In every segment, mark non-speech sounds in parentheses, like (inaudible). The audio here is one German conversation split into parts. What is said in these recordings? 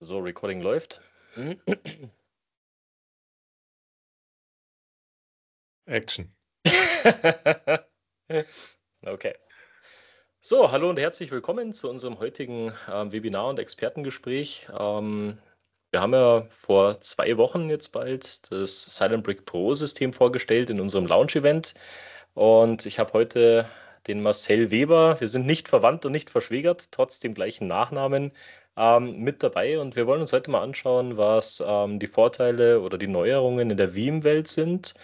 So, Recording läuft. Mhm. Action. (laughs) okay. So, hallo und herzlich willkommen zu unserem heutigen ähm, Webinar und Expertengespräch. Ähm, wir haben ja vor zwei Wochen jetzt bald das Silent Brick Pro System vorgestellt in unserem Launch-Event. Und ich habe heute den Marcel Weber. Wir sind nicht verwandt und nicht verschwägert, trotz dem gleichen Nachnamen ähm, mit dabei und wir wollen uns heute mal anschauen, was ähm, die Vorteile oder die Neuerungen in der Veeam-Welt sind,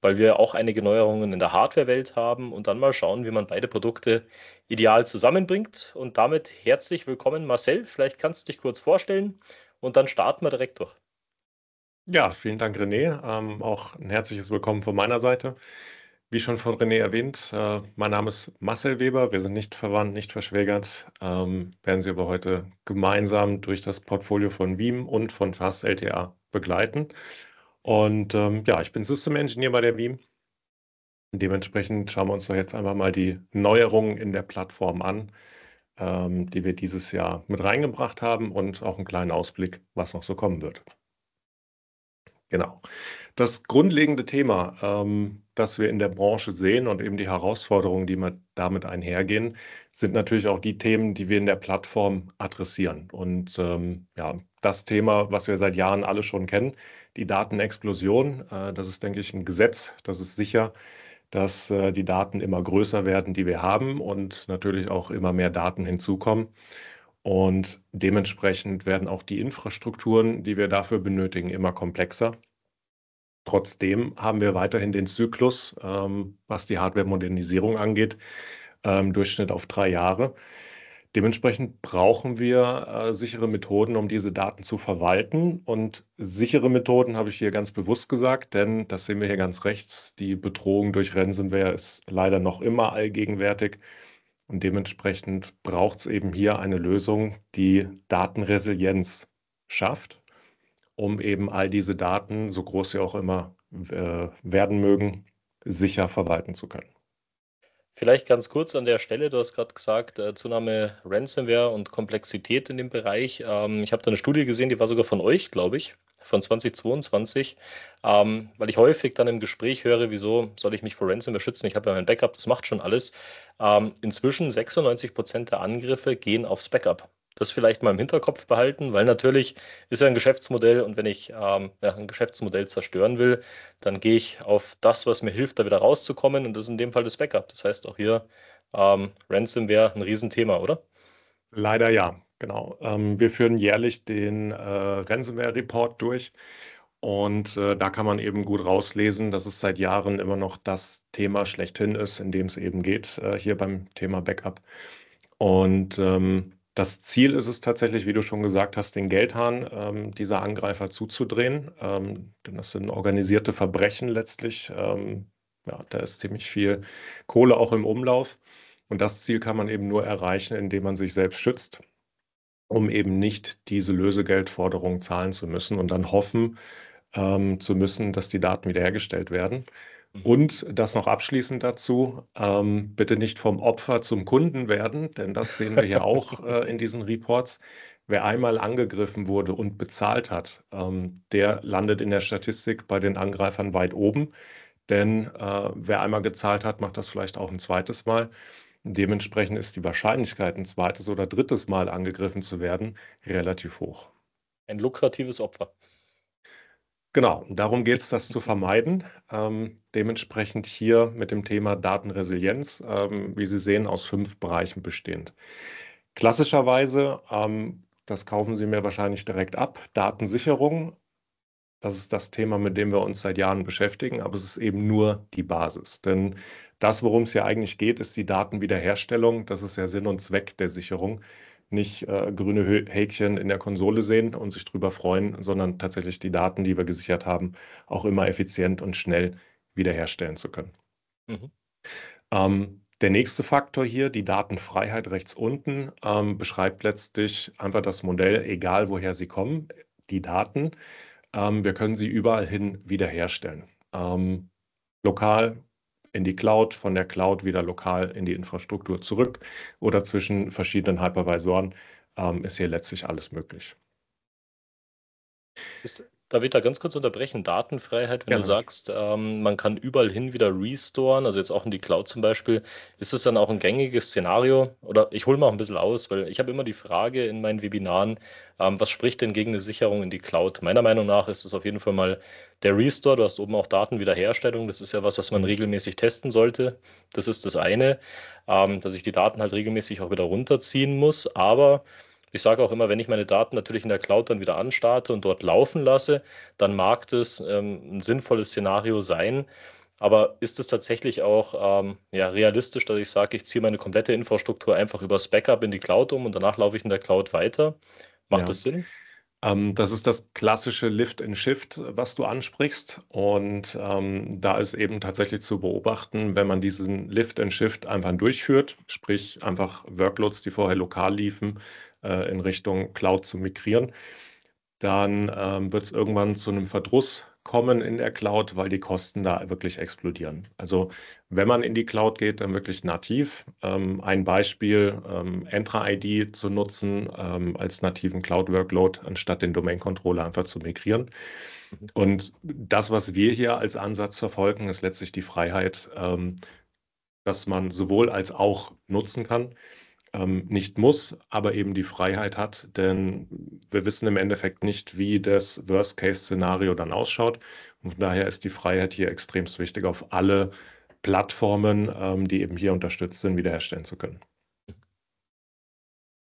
weil wir auch einige Neuerungen in der Hardware-Welt haben und dann mal schauen, wie man beide Produkte ideal zusammenbringt. Und damit herzlich willkommen, Marcel. Vielleicht kannst du dich kurz vorstellen und dann starten wir direkt durch. Ja, vielen Dank, René. Ähm, auch ein herzliches Willkommen von meiner Seite. Wie schon von René erwähnt, äh, mein Name ist Marcel Weber. Wir sind nicht verwandt, nicht verschwägert. Ähm, werden Sie aber heute gemeinsam durch das Portfolio von Veeam und von Fast LTA begleiten. Und ähm, ja, ich bin System Engineer bei der Veeam. Dementsprechend schauen wir uns doch jetzt einfach mal die Neuerungen in der Plattform an, ähm, die wir dieses Jahr mit reingebracht haben und auch einen kleinen Ausblick, was noch so kommen wird. Genau. Das grundlegende Thema, ähm, das wir in der Branche sehen und eben die Herausforderungen, die damit einhergehen, sind natürlich auch die Themen, die wir in der Plattform adressieren. Und ähm, ja, das Thema, was wir seit Jahren alle schon kennen, die Datenexplosion, äh, das ist, denke ich, ein Gesetz, das ist sicher dass äh, die Daten immer größer werden, die wir haben und natürlich auch immer mehr Daten hinzukommen. Und dementsprechend werden auch die Infrastrukturen, die wir dafür benötigen, immer komplexer. Trotzdem haben wir weiterhin den Zyklus, ähm, was die Hardware-Modernisierung angeht, im ähm, Durchschnitt auf drei Jahre. Dementsprechend brauchen wir äh, sichere Methoden, um diese Daten zu verwalten. Und sichere Methoden habe ich hier ganz bewusst gesagt, denn das sehen wir hier ganz rechts. Die Bedrohung durch Ransomware ist leider noch immer allgegenwärtig. Und dementsprechend braucht es eben hier eine Lösung, die Datenresilienz schafft, um eben all diese Daten, so groß sie auch immer äh, werden mögen, sicher verwalten zu können. Vielleicht ganz kurz an der Stelle, du hast gerade gesagt, äh, Zunahme Ransomware und Komplexität in dem Bereich. Ähm, ich habe da eine Studie gesehen, die war sogar von euch, glaube ich von 2022, ähm, weil ich häufig dann im Gespräch höre, wieso soll ich mich vor Ransom schützen? Ich habe ja mein Backup, das macht schon alles. Ähm, inzwischen 96 Prozent der Angriffe gehen aufs Backup. Das vielleicht mal im Hinterkopf behalten, weil natürlich ist ja ein Geschäftsmodell und wenn ich ähm, ja, ein Geschäftsmodell zerstören will, dann gehe ich auf das, was mir hilft, da wieder rauszukommen und das ist in dem Fall das Backup. Das heißt auch hier, ähm, Ransom wäre ein Riesenthema, oder? Leider ja. Genau. Ähm, wir führen jährlich den äh, Ransomware-Report durch. Und äh, da kann man eben gut rauslesen, dass es seit Jahren immer noch das Thema schlechthin ist, in dem es eben geht, äh, hier beim Thema Backup. Und ähm, das Ziel ist es tatsächlich, wie du schon gesagt hast, den Geldhahn ähm, dieser Angreifer zuzudrehen. Ähm, denn das sind organisierte Verbrechen letztlich. Ähm, ja, da ist ziemlich viel Kohle auch im Umlauf. Und das Ziel kann man eben nur erreichen, indem man sich selbst schützt um eben nicht diese Lösegeldforderung zahlen zu müssen und dann hoffen ähm, zu müssen, dass die Daten wiederhergestellt werden. Mhm. Und das noch abschließend dazu, ähm, bitte nicht vom Opfer zum Kunden werden, denn das sehen wir hier auch (laughs) äh, in diesen Reports. Wer einmal angegriffen wurde und bezahlt hat, ähm, der landet in der Statistik bei den Angreifern weit oben. Denn äh, wer einmal gezahlt hat, macht das vielleicht auch ein zweites Mal. Dementsprechend ist die Wahrscheinlichkeit, ein zweites oder drittes Mal angegriffen zu werden, relativ hoch. Ein lukratives Opfer. Genau, darum geht es, das zu vermeiden. Ähm, dementsprechend hier mit dem Thema Datenresilienz, ähm, wie Sie sehen, aus fünf Bereichen bestehend. Klassischerweise, ähm, das kaufen Sie mir wahrscheinlich direkt ab, Datensicherung, das ist das Thema, mit dem wir uns seit Jahren beschäftigen, aber es ist eben nur die Basis. Denn das, worum es hier eigentlich geht, ist die Datenwiederherstellung. Das ist ja Sinn und Zweck der Sicherung. Nicht äh, grüne Häkchen in der Konsole sehen und sich drüber freuen, sondern tatsächlich die Daten, die wir gesichert haben, auch immer effizient und schnell wiederherstellen zu können. Mhm. Ähm, der nächste Faktor hier, die Datenfreiheit rechts unten, ähm, beschreibt letztlich einfach das Modell, egal woher sie kommen, die Daten ähm, wir können sie überall hin wiederherstellen. Ähm, lokal in die Cloud, von der Cloud wieder lokal in die Infrastruktur zurück oder zwischen verschiedenen Hypervisoren ähm, ist hier letztlich alles möglich. Ist, Darf ich da ganz kurz unterbrechen? Datenfreiheit, wenn Gerne. du sagst, ähm, man kann überall hin wieder restoren, also jetzt auch in die Cloud zum Beispiel, ist das dann auch ein gängiges Szenario? Oder ich hole mal auch ein bisschen aus, weil ich habe immer die Frage in meinen Webinaren, ähm, was spricht denn gegen eine Sicherung in die Cloud? Meiner Meinung nach ist es auf jeden Fall mal der Restore. Du hast oben auch Datenwiederherstellung. Das ist ja was, was man regelmäßig testen sollte. Das ist das eine, ähm, dass ich die Daten halt regelmäßig auch wieder runterziehen muss. Aber ich sage auch immer, wenn ich meine Daten natürlich in der Cloud dann wieder anstarte und dort laufen lasse, dann mag das ähm, ein sinnvolles Szenario sein. Aber ist es tatsächlich auch ähm, ja, realistisch, dass ich sage, ich ziehe meine komplette Infrastruktur einfach übers Backup in die Cloud um und danach laufe ich in der Cloud weiter? Macht ja. das Sinn? Ähm, das ist das klassische Lift and Shift, was du ansprichst. Und ähm, da ist eben tatsächlich zu beobachten, wenn man diesen Lift and Shift einfach durchführt, sprich einfach Workloads, die vorher lokal liefen, äh, in Richtung Cloud zu migrieren, dann ähm, wird es irgendwann zu einem Verdruss kommen in der Cloud, weil die Kosten da wirklich explodieren. Also wenn man in die Cloud geht, dann wirklich nativ. Ähm, ein Beispiel, ähm, Entra-ID zu nutzen ähm, als nativen Cloud-Workload, anstatt den Domain-Controller einfach zu migrieren. Mhm. Und das, was wir hier als Ansatz verfolgen, ist letztlich die Freiheit, ähm, dass man sowohl als auch nutzen kann ähm, nicht muss, aber eben die Freiheit hat, denn wir wissen im Endeffekt nicht, wie das Worst-Case-Szenario dann ausschaut. Und von daher ist die Freiheit hier extremst wichtig, auf alle Plattformen, ähm, die eben hier unterstützt sind, wiederherstellen zu können.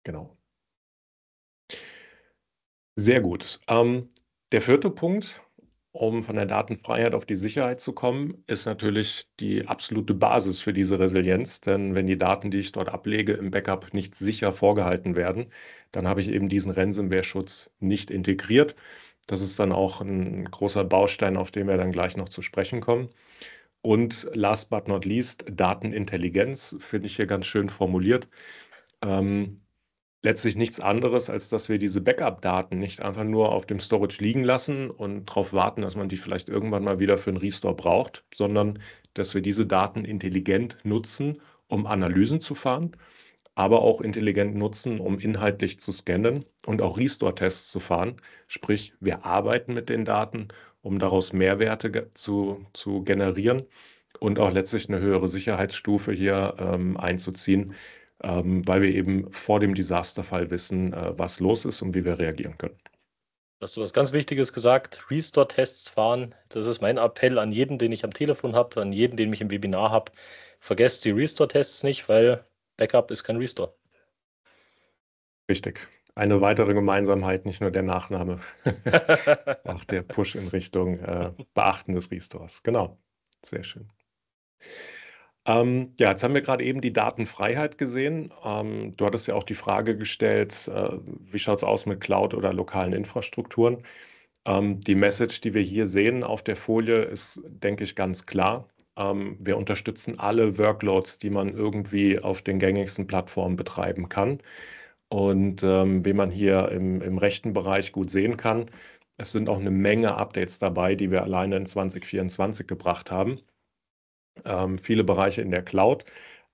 Genau. Sehr gut. Ähm, der vierte Punkt, um von der Datenfreiheit auf die Sicherheit zu kommen, ist natürlich die absolute Basis für diese Resilienz. Denn wenn die Daten, die ich dort ablege, im Backup nicht sicher vorgehalten werden, dann habe ich eben diesen Ransomware-Schutz nicht integriert. Das ist dann auch ein großer Baustein, auf den wir dann gleich noch zu sprechen kommen. Und last but not least, Datenintelligenz, finde ich hier ganz schön formuliert. Ähm, letztlich nichts anderes, als dass wir diese Backup-Daten nicht einfach nur auf dem Storage liegen lassen und darauf warten, dass man die vielleicht irgendwann mal wieder für einen Restore braucht, sondern dass wir diese Daten intelligent nutzen, um Analysen zu fahren, aber auch intelligent nutzen, um inhaltlich zu scannen und auch Restore-Tests zu fahren. Sprich, wir arbeiten mit den Daten, um daraus Mehrwerte zu, zu generieren und auch letztlich eine höhere Sicherheitsstufe hier ähm, einzuziehen, ähm, weil wir eben vor dem Desasterfall wissen, äh, was los ist und wie wir reagieren können. Hast du was ganz Wichtiges gesagt? Restore-Tests fahren. Das ist mein Appell an jeden, den ich am Telefon habe, an jeden, den ich im Webinar habe. Vergesst die Restore-Tests nicht, weil Backup ist kein Restore. Richtig. Eine weitere Gemeinsamkeit, nicht nur der Nachname, (laughs) auch der Push in Richtung äh, Beachten des Restores. Genau. Sehr schön. Ähm, ja, jetzt haben wir gerade eben die Datenfreiheit gesehen. Ähm, du hattest ja auch die Frage gestellt, äh, wie schaut es aus mit Cloud oder lokalen Infrastrukturen? Ähm, die Message, die wir hier sehen auf der Folie, ist, denke ich, ganz klar. Ähm, wir unterstützen alle Workloads, die man irgendwie auf den gängigsten Plattformen betreiben kann. Und ähm, wie man hier im, im rechten Bereich gut sehen kann, es sind auch eine Menge Updates dabei, die wir alleine in 2024 gebracht haben. Ähm, viele Bereiche in der Cloud,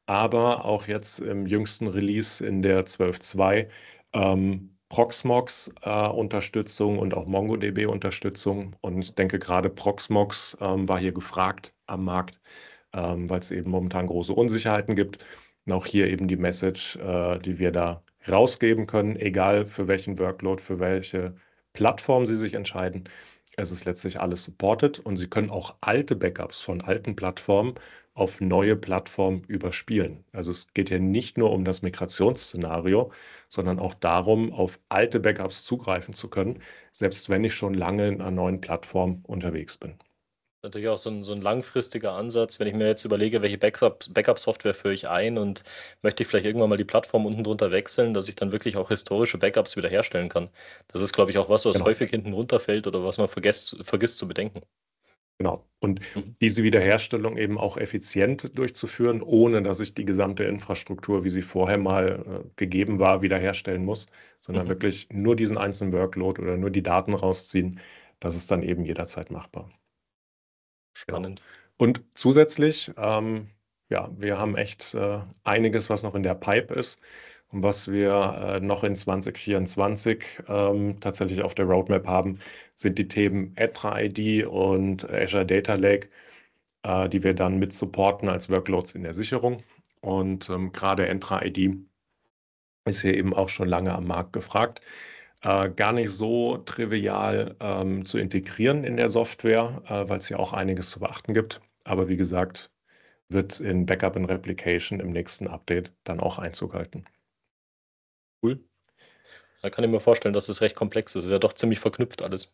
aber auch jetzt im jüngsten Release in der 12.2 ähm, Proxmox-Unterstützung äh, und auch MongoDB-Unterstützung. Und ich denke, gerade Proxmox ähm, war hier gefragt am Markt, ähm, weil es eben momentan große Unsicherheiten gibt. Und auch hier eben die Message, äh, die wir da rausgeben können, egal für welchen Workload, für welche Plattform Sie sich entscheiden. Es ist letztlich alles supported und Sie können auch alte Backups von alten Plattformen auf neue Plattformen überspielen. Also es geht hier nicht nur um das Migrationsszenario, sondern auch darum, auf alte Backups zugreifen zu können, selbst wenn ich schon lange in einer neuen Plattform unterwegs bin natürlich auch so ein, so ein, langfristiger Ansatz, wenn ich mir jetzt überlege, welche Backup-Software führe ich ein und möchte ich vielleicht irgendwann mal die Plattform unten drunter wechseln, dass ich dann wirklich auch historische Backups wiederherstellen kann. Das ist, glaube ich, auch was, was genau. häufig hinten runterfällt oder was man vergesst, vergisst zu bedenken. Genau. Und mhm. diese Wiederherstellung eben auch effizient durchzuführen, ohne dass ich die gesamte Infrastruktur, wie sie vorher mal äh, gegeben war, wiederherstellen muss, sondern mhm. wirklich nur diesen einzelnen Workload oder nur die Daten rausziehen. Das ist dann eben jederzeit machbar. Spannend. Ja. Und zusätzlich, ähm, ja, wir haben echt äh, einiges, was noch in der Pipe ist und was wir äh, noch in 2024 ähm, tatsächlich auf der Roadmap haben, sind die Themen Etra ID und Azure Data Lake, äh, die wir dann mit supporten als Workloads in der Sicherung. Und ähm, gerade Entra ID ist hier eben auch schon lange am Markt gefragt. Äh, gar nicht so trivial ähm, zu integrieren in der Software, äh, weil es ja auch einiges zu beachten gibt. Aber wie gesagt, wird in Backup und Replication im nächsten Update dann auch Einzug halten. Cool. Da kann ich mir vorstellen, dass es recht komplex ist. Ist ja doch ziemlich verknüpft alles.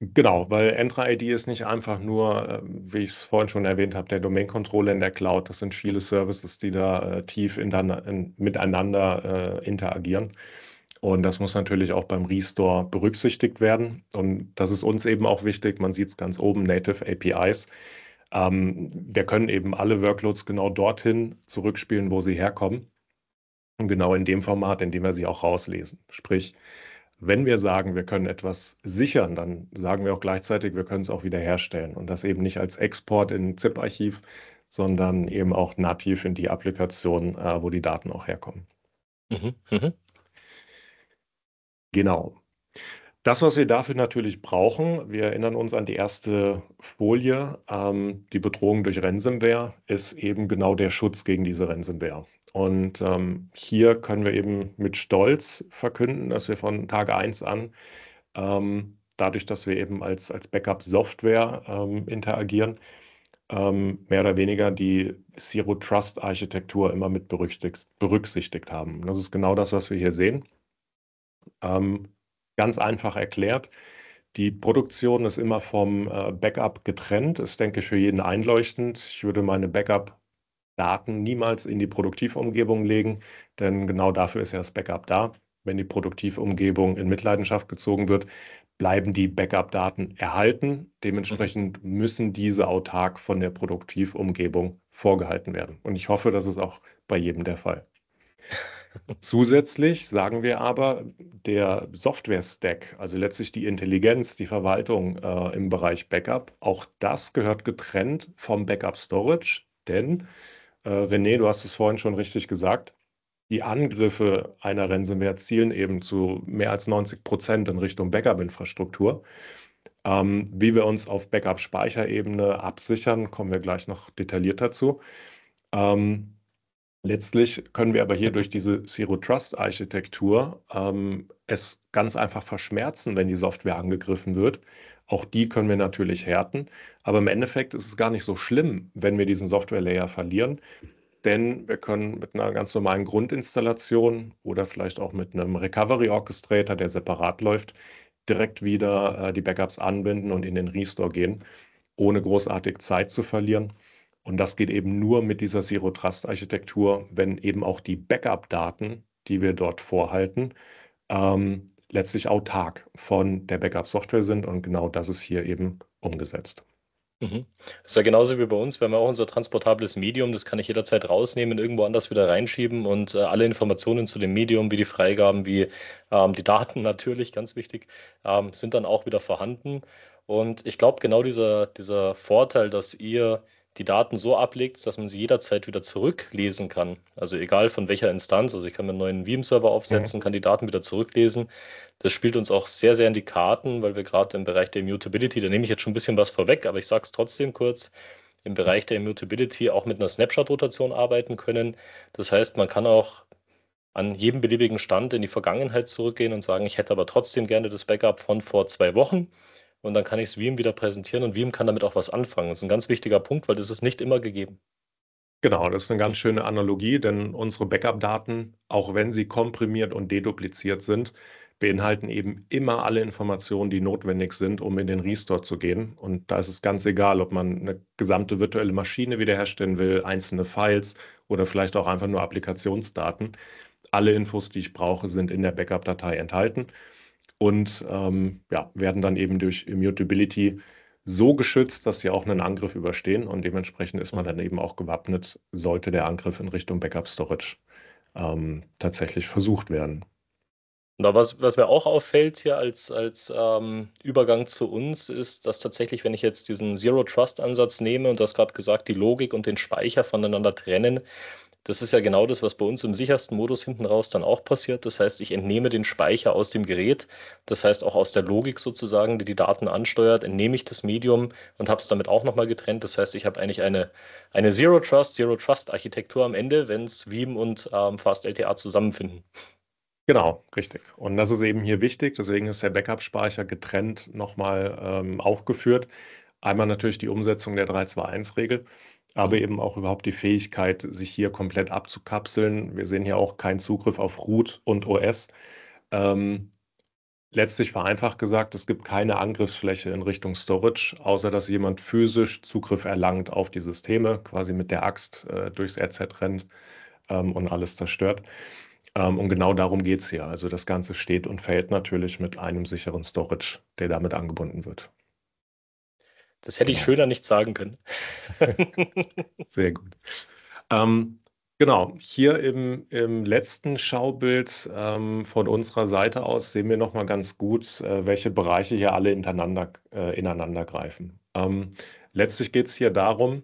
Genau, weil Entra-ID ist nicht einfach nur, ähm, wie ich es vorhin schon erwähnt habe, der Domain-Controller in der Cloud. Das sind viele Services, die da äh, tief in, in, miteinander äh, interagieren. Und das muss natürlich auch beim Restore berücksichtigt werden. Und das ist uns eben auch wichtig. Man sieht es ganz oben, Native APIs. Ähm, wir können eben alle Workloads genau dorthin zurückspielen, wo sie herkommen. Und genau in dem Format, in dem wir sie auch rauslesen. Sprich, wenn wir sagen, wir können etwas sichern, dann sagen wir auch gleichzeitig, wir können es auch wieder herstellen. Und das eben nicht als Export in ein ZIP-Archiv, sondern eben auch nativ in die Applikation, äh, wo die Daten auch herkommen. Mhm, mhm. Genau. Das, was wir dafür natürlich brauchen, wir erinnern uns an die erste Folie, ähm, die Bedrohung durch Ransomware ist eben genau der Schutz gegen diese Ransomware. Und ähm, hier können wir eben mit Stolz verkünden, dass wir von Tag 1 an, ähm, dadurch, dass wir eben als, als Backup-Software ähm, interagieren, ähm, mehr oder weniger die Zero-Trust-Architektur immer mit berücksichtigt haben. Und das ist genau das, was wir hier sehen. Ähm, ganz einfach erklärt. Die Produktion ist immer vom äh, Backup getrennt, ist, denke ich, für jeden einleuchtend. Ich würde meine Backup-Daten niemals in die Produktivumgebung legen, denn genau dafür ist ja das Backup da. Wenn die Produktivumgebung in Mitleidenschaft gezogen wird, bleiben die Backup-Daten erhalten. Dementsprechend mhm. müssen diese autark von der Produktivumgebung vorgehalten werden. Und ich hoffe, das ist auch bei jedem der Fall. Zusätzlich sagen wir aber, der Software-Stack, also letztlich die Intelligenz, die Verwaltung äh, im Bereich Backup, auch das gehört getrennt vom Backup-Storage, denn äh, René, du hast es vorhin schon richtig gesagt, die Angriffe einer Ransomware zielen eben zu mehr als 90 Prozent in Richtung Backup-Infrastruktur. Ähm, wie wir uns auf Backup-Speicherebene absichern, kommen wir gleich noch detailliert dazu. Ähm, Letztlich können wir aber hier durch diese Zero Trust Architektur ähm, es ganz einfach verschmerzen, wenn die Software angegriffen wird. Auch die können wir natürlich härten. Aber im Endeffekt ist es gar nicht so schlimm, wenn wir diesen Software-Layer verlieren. Denn wir können mit einer ganz normalen Grundinstallation oder vielleicht auch mit einem Recovery Orchestrator, der separat läuft, direkt wieder äh, die Backups anbinden und in den Restore gehen, ohne großartig Zeit zu verlieren. Und das geht eben nur mit dieser Zero Trust Architektur, wenn eben auch die Backup-Daten, die wir dort vorhalten, ähm, letztlich autark von der Backup-Software sind. Und genau das ist hier eben umgesetzt. Mhm. Das ist ja genauso wie bei uns. Wir haben ja auch unser transportables Medium, das kann ich jederzeit rausnehmen, irgendwo anders wieder reinschieben und äh, alle Informationen zu dem Medium, wie die Freigaben, wie ähm, die Daten (laughs) natürlich, ganz wichtig, ähm, sind dann auch wieder vorhanden. Und ich glaube, genau dieser, dieser Vorteil, dass ihr die Daten so ablegt, dass man sie jederzeit wieder zurücklesen kann. Also egal von welcher Instanz. Also ich kann mir einen neuen Veeam-Server mhm. aufsetzen, mhm. kann die Daten wieder zurücklesen. Das spielt uns auch sehr, sehr in die Karten, weil wir gerade im Bereich der Immutability, da nehme ich jetzt schon ein bisschen was vorweg, aber ich sage es trotzdem kurz, im Bereich der Immutability auch mit einer Snapshot-Rotation arbeiten können. Das heißt, man kann auch an jedem beliebigen Stand in die Vergangenheit zurückgehen und sagen, ich hätte aber trotzdem gerne das Backup von vor zwei Wochen und dann kann ich es Veeam wieder präsentieren und Veeam kann damit auch was anfangen. Das ist ein ganz wichtiger Punkt, weil das ist nicht immer gegeben. Genau, das ist eine ganz schöne Analogie, denn unsere Backup-Daten, auch wenn sie komprimiert und dedupliziert sind, beinhalten eben immer alle Informationen, die notwendig sind, um in den Restore zu gehen. Und da ist es ganz egal, ob man eine gesamte virtuelle Maschine wiederherstellen will, einzelne Files oder vielleicht auch einfach nur Applikationsdaten. Alle Infos, die ich brauche, sind in der Backup-Datei enthalten und ähm, ja, werden dann eben durch Immutability so geschützt, dass sie auch einen Angriff überstehen und dementsprechend ist man dann eben auch gewappnet, sollte der Angriff in Richtung Backup Storage ähm, tatsächlich versucht werden. Na, was, was mir auch auffällt hier als, als ähm, Übergang zu uns, ist, dass tatsächlich, wenn ich jetzt diesen Zero-Trust-Ansatz nehme und du hast gerade gesagt, die Logik und den Speicher voneinander trennen, das ist ja genau das, was bei uns im sichersten Modus hinten raus dann auch passiert. Das heißt, ich entnehme den Speicher aus dem Gerät, das heißt auch aus der Logik sozusagen, die die Daten ansteuert, entnehme ich das Medium und habe es damit auch nochmal getrennt. Das heißt, ich habe eigentlich eine, eine Zero Trust, Zero Trust Architektur am Ende, wenn es Veeam und ähm, FastLTA zusammenfinden. Genau, richtig. Und das ist eben hier wichtig. Deswegen ist der Backup-Speicher getrennt nochmal ähm, aufgeführt. Einmal natürlich die Umsetzung der 321-Regel aber eben auch überhaupt die Fähigkeit, sich hier komplett abzukapseln. Wir sehen hier auch keinen Zugriff auf Root und OS. Ähm, letztlich vereinfacht gesagt, es gibt keine Angriffsfläche in Richtung Storage, außer dass jemand physisch Zugriff erlangt auf die Systeme, quasi mit der Axt äh, durchs RZ rennt ähm, und alles zerstört. Ähm, und genau darum geht es hier. Also das Ganze steht und fällt natürlich mit einem sicheren Storage, der damit angebunden wird. Das hätte ich schöner nicht sagen können. (laughs) Sehr gut. Ähm, genau, hier im, im letzten Schaubild ähm, von unserer Seite aus sehen wir nochmal ganz gut, äh, welche Bereiche hier alle ineinander, äh, ineinander greifen. Ähm, letztlich geht es hier darum,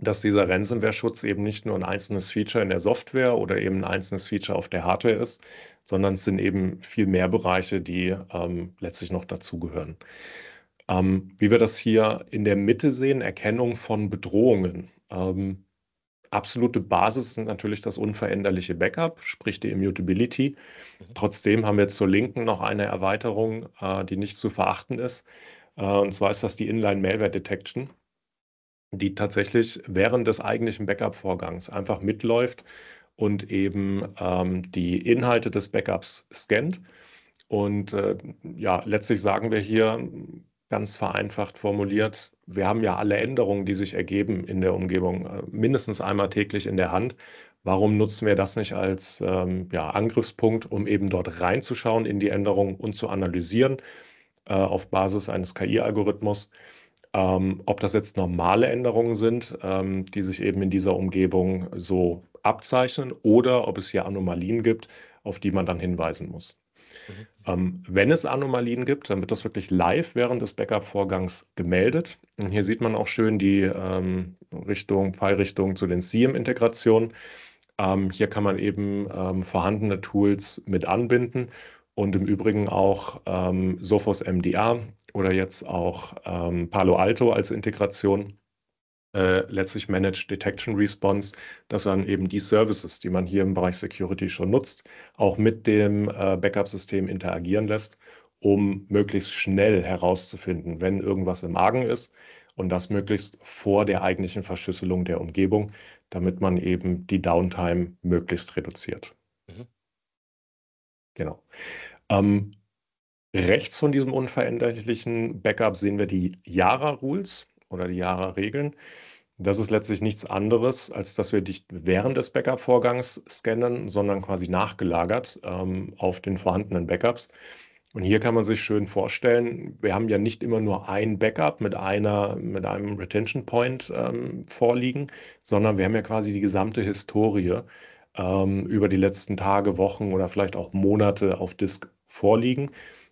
dass dieser Ransomware-Schutz eben nicht nur ein einzelnes Feature in der Software oder eben ein einzelnes Feature auf der Hardware ist, sondern es sind eben viel mehr Bereiche, die ähm, letztlich noch dazugehören. Ähm, wie wir das hier in der Mitte sehen, Erkennung von Bedrohungen. Ähm, absolute Basis sind natürlich das unveränderliche Backup, sprich die Immutability. Mhm. Trotzdem haben wir zur Linken noch eine Erweiterung, äh, die nicht zu verachten ist. Äh, und zwar ist das die Inline Malware Detection, die tatsächlich während des eigentlichen Backup-Vorgangs einfach mitläuft und eben ähm, die Inhalte des Backups scannt. Und äh, ja, letztlich sagen wir hier, ganz vereinfacht formuliert, wir haben ja alle Änderungen, die sich ergeben in der Umgebung, äh, mindestens einmal täglich in der Hand. Warum nutzen wir das nicht als ähm, ja, Angriffspunkt, um eben dort reinzuschauen in die Änderungen und zu analysieren äh, auf Basis eines KI-Algorithmus, ähm, ob das jetzt normale Änderungen sind, ähm, die sich eben in dieser Umgebung so abzeichnen oder ob es hier Anomalien gibt, auf die man dann hinweisen muss. Mhm. Ähm, wenn es Anomalien gibt, dann wird das wirklich live während des Backup-Vorgangs gemeldet. Und hier sieht man auch schön die ähm, Richtung, Pfeilrichtung zu den SIEM-Integrationen. Ähm, hier kann man eben ähm, vorhandene Tools mit anbinden und im Übrigen auch ähm, Sophos MDA oder jetzt auch ähm, Palo Alto als Integration äh, letztlich Managed Detection Response, dass dann eben die Services, die man hier im Bereich Security schon nutzt, auch mit dem äh, Backup-System interagieren lässt, um möglichst schnell herauszufinden, wenn irgendwas im Magen ist und das möglichst vor der eigentlichen Verschlüsselung der Umgebung, damit man eben die Downtime möglichst reduziert. Mhm. Genau. Ähm, rechts von diesem unveränderlichen Backup sehen wir die Yara Rules oder die Jahre regeln. Das ist letztlich nichts anderes, als dass wir dich während des Backup-Vorgangs scannen, sondern quasi nachgelagert ähm, auf den vorhandenen Backups. Und hier kann man sich schön vorstellen, wir haben ja nicht immer nur ein Backup mit, einer, mit einem Retention Point ähm, vorliegen, sondern wir haben ja quasi die gesamte Historie ähm, über die letzten Tage, Wochen oder vielleicht auch Monate auf Disk vorliegen.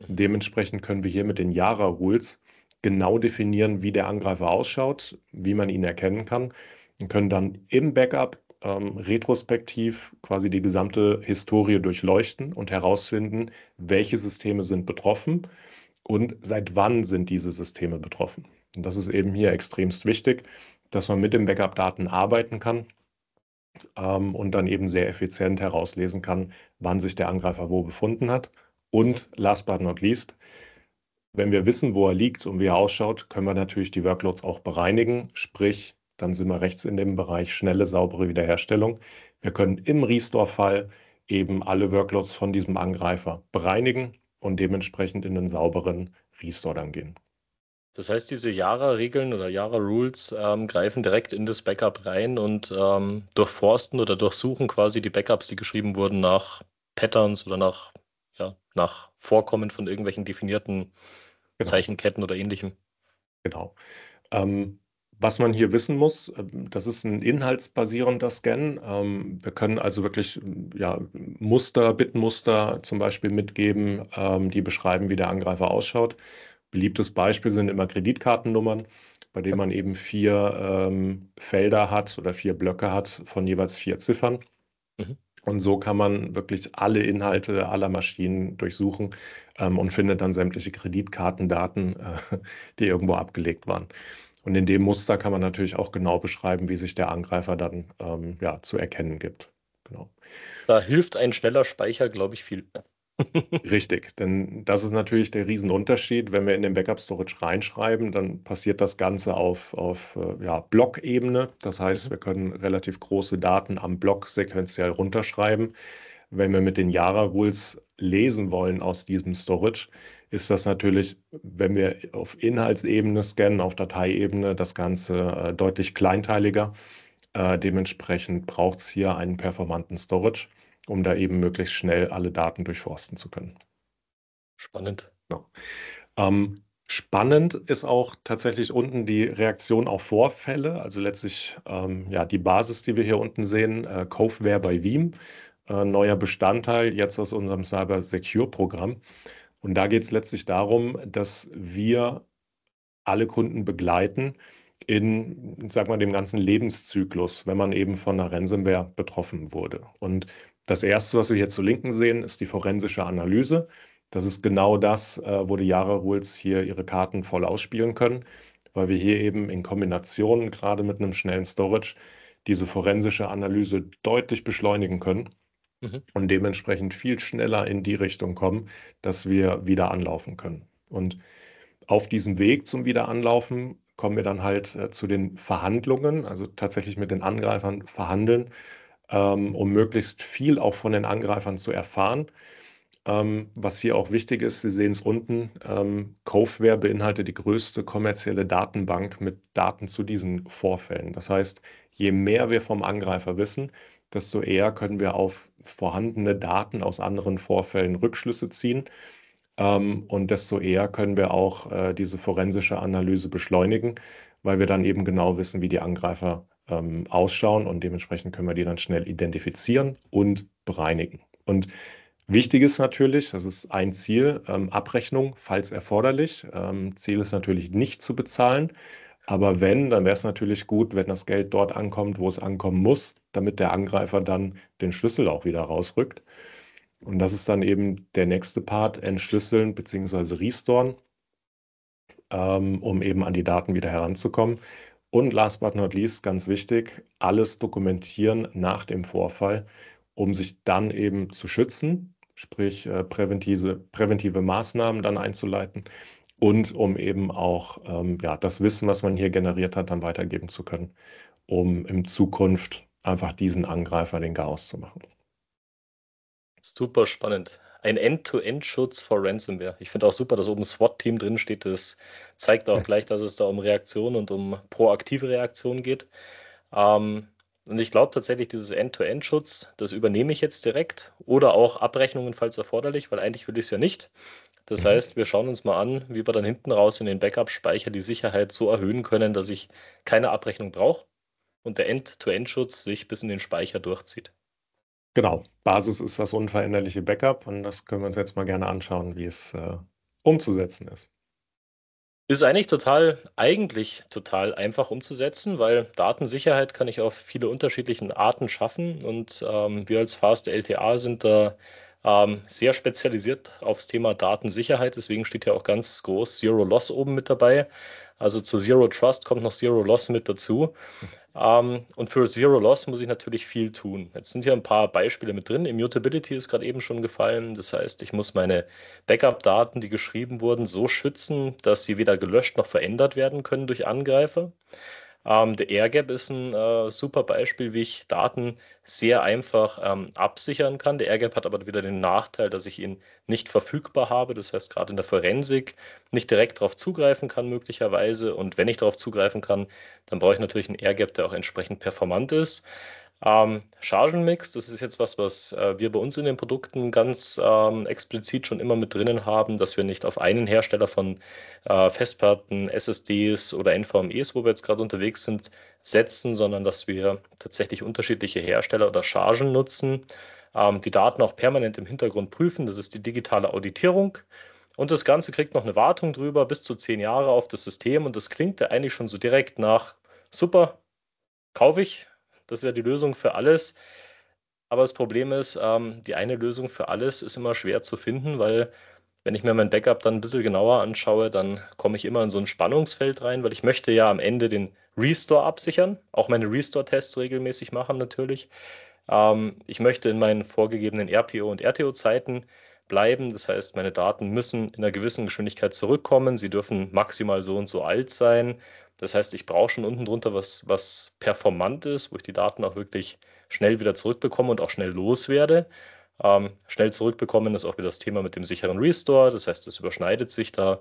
Dementsprechend können wir hier mit den Jara-Rules genau definieren, wie der Angreifer ausschaut, wie man ihn erkennen kann und können dann im Backup ähm, retrospektiv quasi die gesamte Historie durchleuchten und herausfinden, welche Systeme sind betroffen und seit wann sind diese Systeme betroffen. Und das ist eben hier extremst wichtig, dass man mit den Backup-Daten arbeiten kann ähm, und dann eben sehr effizient herauslesen kann, wann sich der Angreifer wo befunden hat. Und last but not least, wenn wir wissen, wo er liegt und wie er ausschaut, können wir natürlich die Workloads auch bereinigen, sprich, dann sind wir rechts in dem Bereich schnelle, saubere Wiederherstellung. Wir können im Restore-Fall eben alle Workloads von diesem Angreifer bereinigen und dementsprechend in den sauberen Restore dann gehen. Das heißt, diese Jara-Regeln oder Jara-Rules ähm, greifen direkt in das Backup rein und ähm, durchforsten oder durchsuchen quasi die Backups, die geschrieben wurden nach Patterns oder nach, ja, nach Vorkommen von irgendwelchen definierten genau. Zeichenketten oder ähnlichem. Genau. Ähm, was man hier wissen muss, äh, das ist ein inhaltsbasierender Scan. Ähm, wir können also wirklich äh, ja, Muster, Bitmuster zum Beispiel mitgeben, ähm, die beschreiben, wie der Angreifer ausschaut. Beliebtes Beispiel sind immer Kreditkartennummern, bei denen man eben vier ähm, Felder hat oder vier Blöcke hat von jeweils vier Ziffern. Mhm. Und so kann man wirklich alle Inhalte aller Maschinen durchsuchen ähm, und findet dann sämtliche Kreditkartendaten, äh, die irgendwo abgelegt waren. Und in dem Muster kann man natürlich auch genau beschreiben, wie sich der Angreifer dann ähm, ja, zu erkennen gibt. Genau. Da hilft ein schneller Speicher, glaube ich, viel Richtig, denn das ist natürlich der Riesenunterschied. Wenn wir in den Backup Storage reinschreiben, dann passiert das Ganze auf, auf äh, ja, Blockebene. Das heißt, mhm. wir können relativ große Daten am Block sequenziell runterschreiben. Wenn wir mit den Jara-Rules lesen wollen aus diesem Storage, ist das natürlich, wenn wir auf Inhaltsebene scannen, auf Dateiebene, das Ganze äh, deutlich kleinteiliger. Äh, dementsprechend braucht es hier einen performanten Storage um da eben möglichst schnell alle Daten durchforsten zu können. Spannend. Genau. Ähm, spannend ist auch tatsächlich unten die Reaktion auf Vorfälle, also letztlich ähm, ja, die Basis, die wir hier unten sehen, äh, Coveware bei Veeam, äh, neuer Bestandteil jetzt aus unserem Cyber Secure Programm. Und da geht es letztlich darum, dass wir alle Kunden begleiten in, sag mal, dem ganzen Lebenszyklus, wenn man eben von einer Ransomware betroffen wurde. Und das erste, was wir hier zu Linken sehen, ist die forensische Analyse. Das ist genau das, äh, wo die Jara Rules hier ihre Karten voll ausspielen können, weil wir hier eben in Kombination gerade mit einem schnellen Storage diese forensische Analyse deutlich beschleunigen können mhm. und dementsprechend viel schneller in die Richtung kommen, dass wir wieder anlaufen können. Und auf diesem Weg zum Wiederanlaufen kommen wir dann halt äh, zu den Verhandlungen, also tatsächlich mit den Angreifern verhandeln ähm, um möglichst viel auch von den Angreifern zu erfahren. Ähm, was hier auch wichtig ist, Sie sehen es unten, ähm, Coveware beinhaltet die größte kommerzielle Datenbank mit Daten zu diesen Vorfällen. Das heißt, je mehr wir vom Angreifer wissen, desto eher können wir auf vorhandene Daten aus anderen Vorfällen Rückschlüsse ziehen. Ähm, und desto eher können wir auch äh, diese forensische Analyse beschleunigen, weil wir dann eben genau wissen, wie die Angreifer ähm, ausschauen und dementsprechend können wir die dann schnell identifizieren und bereinigen. Und wichtig ist natürlich, das ist ein Ziel, ähm, Abrechnung, falls erforderlich. Ähm, Ziel ist natürlich nicht zu bezahlen. Aber wenn, dann wäre es natürlich gut, wenn das Geld dort ankommt, wo es ankommen muss, damit der Angreifer dann den Schlüssel auch wieder rausrückt. Und das ist dann eben der nächste Part, entschlüsseln bzw. restoren, ähm, um eben an die Daten wieder heranzukommen. Und last but not least, ganz wichtig, alles dokumentieren nach dem Vorfall, um sich dann eben zu schützen, sprich äh, präventive, präventive Maßnahmen dann einzuleiten und um eben auch ähm, ja, das Wissen, was man hier generiert hat, dann weitergeben zu können, um in Zukunft einfach diesen Angreifer den Chaos zu machen. Super spannend ein End-to-End-Schutz vor Ransomware. Ich finde auch super, dass oben SWAT-Team drin steht. Das zeigt auch gleich, dass es da um Reaktion und um proaktive Reaktion geht. Ähm, und ich glaube tatsächlich, dieses End-to-End-Schutz, das übernehme ich jetzt direkt oder auch Abrechnungen, falls erforderlich, weil eigentlich will ich es ja nicht. Das mhm. heißt, wir schauen uns mal an, wie wir dann hinten raus in den Backup-Speicher die Sicherheit so erhöhen können, dass ich keine Abrechnung brauche und der End-to-End-Schutz sich bis in den Speicher durchzieht. Genau, Basis ist das unveränderliche Backup und das können wir uns jetzt mal gerne anschauen, wie es äh, umzusetzen ist. Ist eigentlich total, eigentlich total einfach umzusetzen, weil Datensicherheit kann ich auf viele unterschiedlichen Arten schaffen und ähm, wir als Fast LTA sind da ähm, sehr spezialisiert aufs Thema Datensicherheit, deswegen steht ja auch ganz groß Zero Loss oben mit dabei. Also zu Zero Trust kommt noch Zero Loss mit dazu. Ähm, und für Zero Loss muss ich natürlich viel tun. Jetzt sind hier ein paar Beispiele mit drin. Immutability ist gerade eben schon gefallen. Das heißt, ich muss meine Backup-Daten, die geschrieben wurden, so schützen, dass sie weder gelöscht noch verändert werden können durch Angreifer. Ähm, der AirGap ist ein äh, super Beispiel, wie ich Daten sehr einfach ähm, absichern kann. Der AirGap hat aber wieder den Nachteil, dass ich ihn nicht verfügbar habe. Das heißt, gerade in der Forensik nicht direkt darauf zugreifen kann, möglicherweise. Und wenn ich darauf zugreifen kann, dann brauche ich natürlich einen AirGap, der auch entsprechend performant ist. Ähm, Chargenmix, das ist jetzt was, was äh, wir bei uns in den Produkten ganz ähm, explizit schon immer mit drinnen haben, dass wir nicht auf einen Hersteller von äh, Festplatten, SSDs oder NVMEs, wo wir jetzt gerade unterwegs sind, setzen, sondern dass wir tatsächlich unterschiedliche Hersteller oder Chargen nutzen, ähm, die Daten auch permanent im Hintergrund prüfen. Das ist die digitale Auditierung. Und das Ganze kriegt noch eine Wartung drüber, bis zu zehn Jahre auf das System. Und das klingt ja eigentlich schon so direkt nach super, kaufe ich, das ist ja die Lösung für alles. Aber das Problem ist, ähm, die eine Lösung für alles ist immer schwer zu finden, weil wenn ich mir mein Backup dann ein bisschen genauer anschaue, dann komme ich immer in so ein Spannungsfeld rein, weil ich möchte ja am Ende den Restore absichern, auch meine Restore-Tests regelmäßig machen natürlich. Ähm, ich möchte in meinen vorgegebenen RPO und RTO-Zeiten bleiben. Das heißt, meine Daten müssen in einer gewissen Geschwindigkeit zurückkommen. Sie dürfen maximal so und so alt sein. Das heißt, ich brauche schon unten drunter was, was performant ist, wo ich die Daten auch wirklich schnell wieder zurückbekomme und auch schnell loswerde. Ähm, schnell zurückbekommen ist auch wieder das Thema mit dem sicheren Restore. Das heißt, es überschneidet sich da.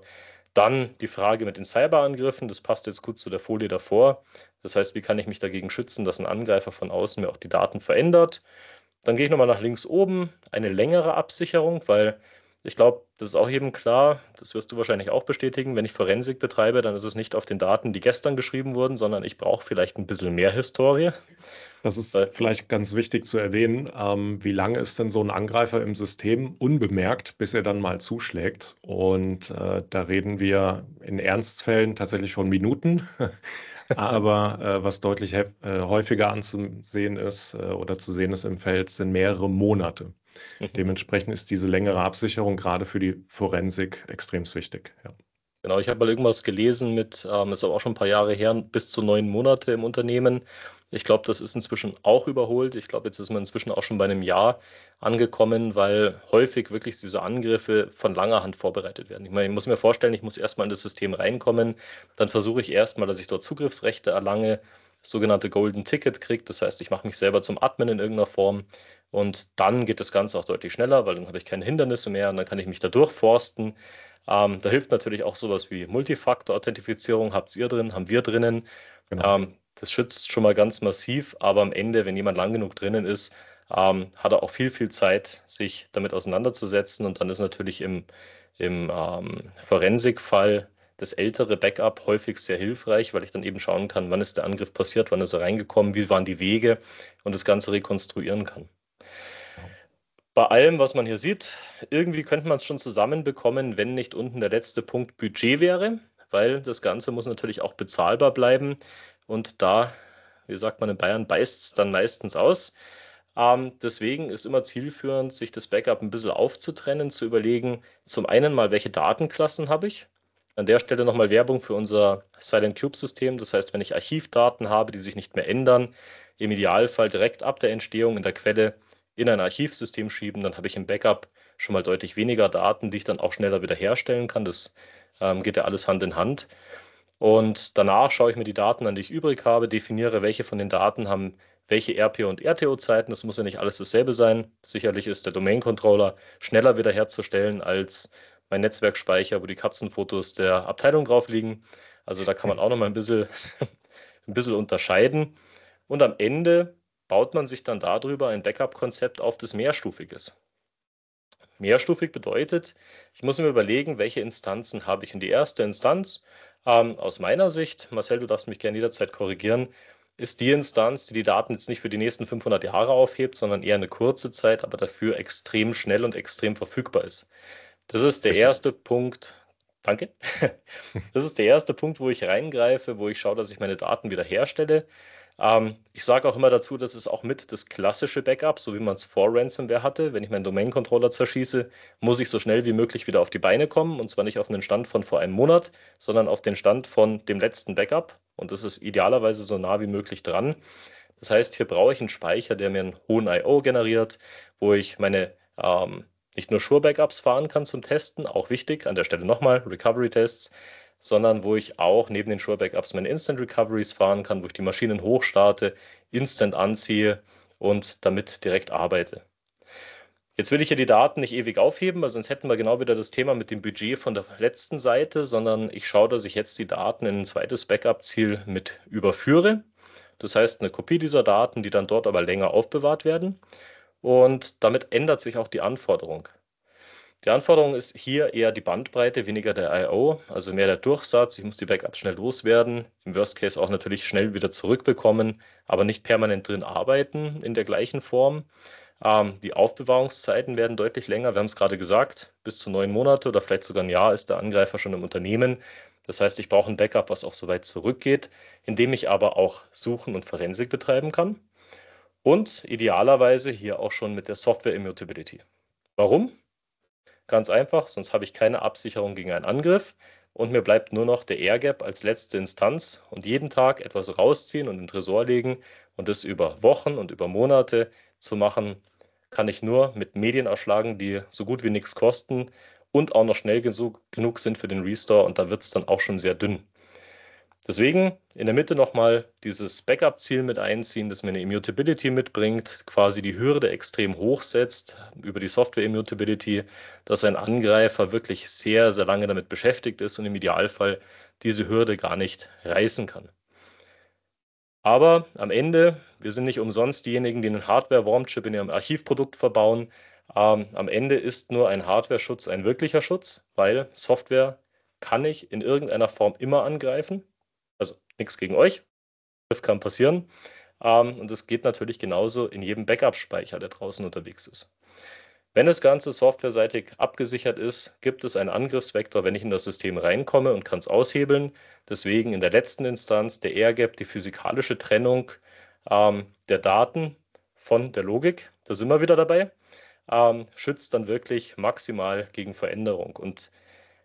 Dann die Frage mit den Cyberangriffen, das passt jetzt gut zu der Folie davor. Das heißt, wie kann ich mich dagegen schützen, dass ein Angreifer von außen mir auch die Daten verändert? Dann gehe ich nochmal nach links oben, eine längere Absicherung, weil ich glaube, das ist auch jedem klar, das wirst du wahrscheinlich auch bestätigen, wenn ich Forensik betreibe, dann ist es nicht auf den Daten, die gestern geschrieben wurden, sondern ich brauche vielleicht ein bisschen mehr Historie. Das ist weil, vielleicht ganz wichtig zu erwähnen, ähm, wie lange ist denn so ein Angreifer im System unbemerkt, bis er dann mal zuschlägt. Und äh, da reden wir in Ernstfällen tatsächlich von Minuten. (laughs) Aber äh, was deutlich äh, häufiger anzusehen ist äh, oder zu sehen ist im Feld, sind mehrere Monate. Mhm. Dementsprechend ist diese längere Absicherung gerade für die Forensik extrem wichtig. Ja. Genau, ich habe mal irgendwas gelesen mit, ähm, ist aber auch schon ein paar Jahre her, bis zu neun Monate im Unternehmen. Ich glaube, das ist inzwischen auch überholt. Ich glaube, jetzt ist man inzwischen auch schon bei einem Jahr angekommen, weil häufig wirklich diese Angriffe von langer Hand vorbereitet werden. Ich meine, ich muss mir vorstellen, ich muss erstmal in das System reinkommen, dann versuche ich erstmal, dass ich dort Zugriffsrechte erlange, sogenannte Golden Ticket kriege. Das heißt, ich mache mich selber zum Admin in irgendeiner Form und dann geht das Ganze auch deutlich schneller, weil dann habe ich keine Hindernisse mehr und dann kann ich mich da durchforsten. Ähm, da hilft natürlich auch sowas wie Multifaktor-Authentifizierung. Habt ihr drin, haben wir drinnen. Genau. Ähm, das schützt schon mal ganz massiv, aber am Ende, wenn jemand lang genug drinnen ist, ähm, hat er auch viel, viel Zeit, sich damit auseinanderzusetzen. Und dann ist natürlich im, im ähm, Forensikfall das ältere Backup häufig sehr hilfreich, weil ich dann eben schauen kann, wann ist der Angriff passiert, wann ist er reingekommen, wie waren die Wege und das Ganze rekonstruieren kann bei allem, was man hier sieht, irgendwie könnte man es schon zusammenbekommen, wenn nicht unten der letzte Punkt Budget wäre, weil das Ganze muss natürlich auch bezahlbar bleiben. Und da, wie sagt man in Bayern, beißt es dann meistens aus. Ähm, deswegen ist immer zielführend, sich das Backup ein bisschen aufzutrennen, zu überlegen, zum einen mal, welche Datenklassen habe ich. An der Stelle nochmal Werbung für unser Silent Cube-System. Das heißt, wenn ich Archivdaten habe, die sich nicht mehr ändern, im Idealfall direkt ab der Entstehung in der Quelle in ein Archivsystem schieben, dann habe ich im Backup schon mal deutlich weniger Daten, die ich dann auch schneller wieder herstellen kann. Das ähm, geht ja alles Hand in Hand. Und danach schaue ich mir die Daten an, die ich übrig habe, definiere, welche von den Daten haben welche RPO- und RTO-Zeiten. Das muss ja nicht alles dasselbe sein. Sicherlich ist der Domain-Controller schneller wiederherzustellen als mein Netzwerkspeicher, wo die Katzenfotos der Abteilung drauf liegen. Also da kann man auch noch mal ein bisschen, (laughs) ein bisschen unterscheiden. Und am Ende baut man sich dann darüber ein Backup-Konzept auf, das mehrstufig ist. Mehrstufig bedeutet, ich muss mir überlegen, welche Instanzen habe ich. Und die erste Instanz ähm, aus meiner Sicht, Marcel, du darfst mich gerne jederzeit korrigieren, ist die Instanz, die die Daten jetzt nicht für die nächsten 500 Jahre aufhebt, sondern eher eine kurze Zeit, aber dafür extrem schnell und extrem verfügbar ist. Das ist der Richtig. erste Punkt. Danke. (laughs) Das ist der erste Punkt, wo ich reingreife, wo ich schaue, dass ich meine Daten wiederherstelle. herstelle ähm, ich sage auch immer dazu, das ist auch mit das klassische Backup, so wie man es vor Ransomware hatte. Wenn ich meinen Domain-Controller zerschieße, muss ich so schnell wie möglich wieder auf die Beine kommen. Und zwar nicht auf den Stand von vor einem Monat, sondern auf den Stand von dem letzten Backup. Und das ist idealerweise so nah wie möglich dran. Das heißt, hier brauche ich einen Speicher, der mir einen hohen I.O. generiert, wo ich meine ähm, nicht nur Sure-Backups fahren kann zum Testen, auch wichtig, an der Stelle nochmal, Recovery-Tests, sondern wo ich auch neben den Shore backups meine Instant Recoveries fahren kann, wo ich die Maschinen hochstarte, instant anziehe und damit direkt arbeite. Jetzt will ich ja die Daten nicht ewig aufheben, weil sonst hätten wir genau wieder das Thema mit dem Budget von der letzten Seite, sondern ich schaue, dass ich jetzt die Daten in ein zweites Backup-Ziel mit überführe. Das heißt, eine Kopie dieser Daten, die dann dort aber länger aufbewahrt werden. Und damit ändert sich auch die Anforderung. Die Anforderung ist hier eher die Bandbreite, weniger der I.O., also mehr der Durchsatz. Ich muss die Backups schnell loswerden, im Worst Case auch natürlich schnell wieder zurückbekommen, aber nicht permanent drin arbeiten in der gleichen Form. Ähm, die Aufbewahrungszeiten werden deutlich länger. Wir haben es gerade gesagt, bis zu neun Monate oder vielleicht sogar ein Jahr ist der Angreifer schon im Unternehmen. Das heißt, ich brauche ein Backup, was auch so weit zurückgeht, indem ich aber auch Suchen und Forensik betreiben kann. Und idealerweise hier auch schon mit der Software Immutability. Warum? Ganz einfach, sonst habe ich keine Absicherung gegen einen Angriff und mir bleibt nur noch der Airgap als letzte Instanz und jeden Tag etwas rausziehen und in den Tresor legen und das über Wochen und über Monate zu machen, kann ich nur mit Medien erschlagen, die so gut wie nichts kosten und auch noch schnell genug sind für den Restore und da wird es dann auch schon sehr dünn. Deswegen in der Mitte nochmal dieses Backup-Ziel mit einziehen, das mir eine Immutability mitbringt, quasi die Hürde extrem hochsetzt über die Software-Immutability, dass ein Angreifer wirklich sehr, sehr lange damit beschäftigt ist und im Idealfall diese Hürde gar nicht reißen kann. Aber am Ende, wir sind nicht umsonst diejenigen, die einen Hardware-Wormchip in ihrem Archivprodukt verbauen. Ähm, am Ende ist nur ein Hardware-Schutz ein wirklicher Schutz, weil Software kann ich in irgendeiner Form immer angreifen nichts gegen euch. Das kann passieren. Ähm, und das geht natürlich genauso in jedem Backup-Speicher, der draußen unterwegs ist. Wenn das Ganze softwareseitig abgesichert ist, gibt es einen Angriffsvektor, wenn ich in das System reinkomme und kann es aushebeln. Deswegen in der letzten Instanz der Airgap, die physikalische Trennung ähm, der Daten von der Logik, da sind wir wieder dabei, ähm, schützt dann wirklich maximal gegen Veränderung. Und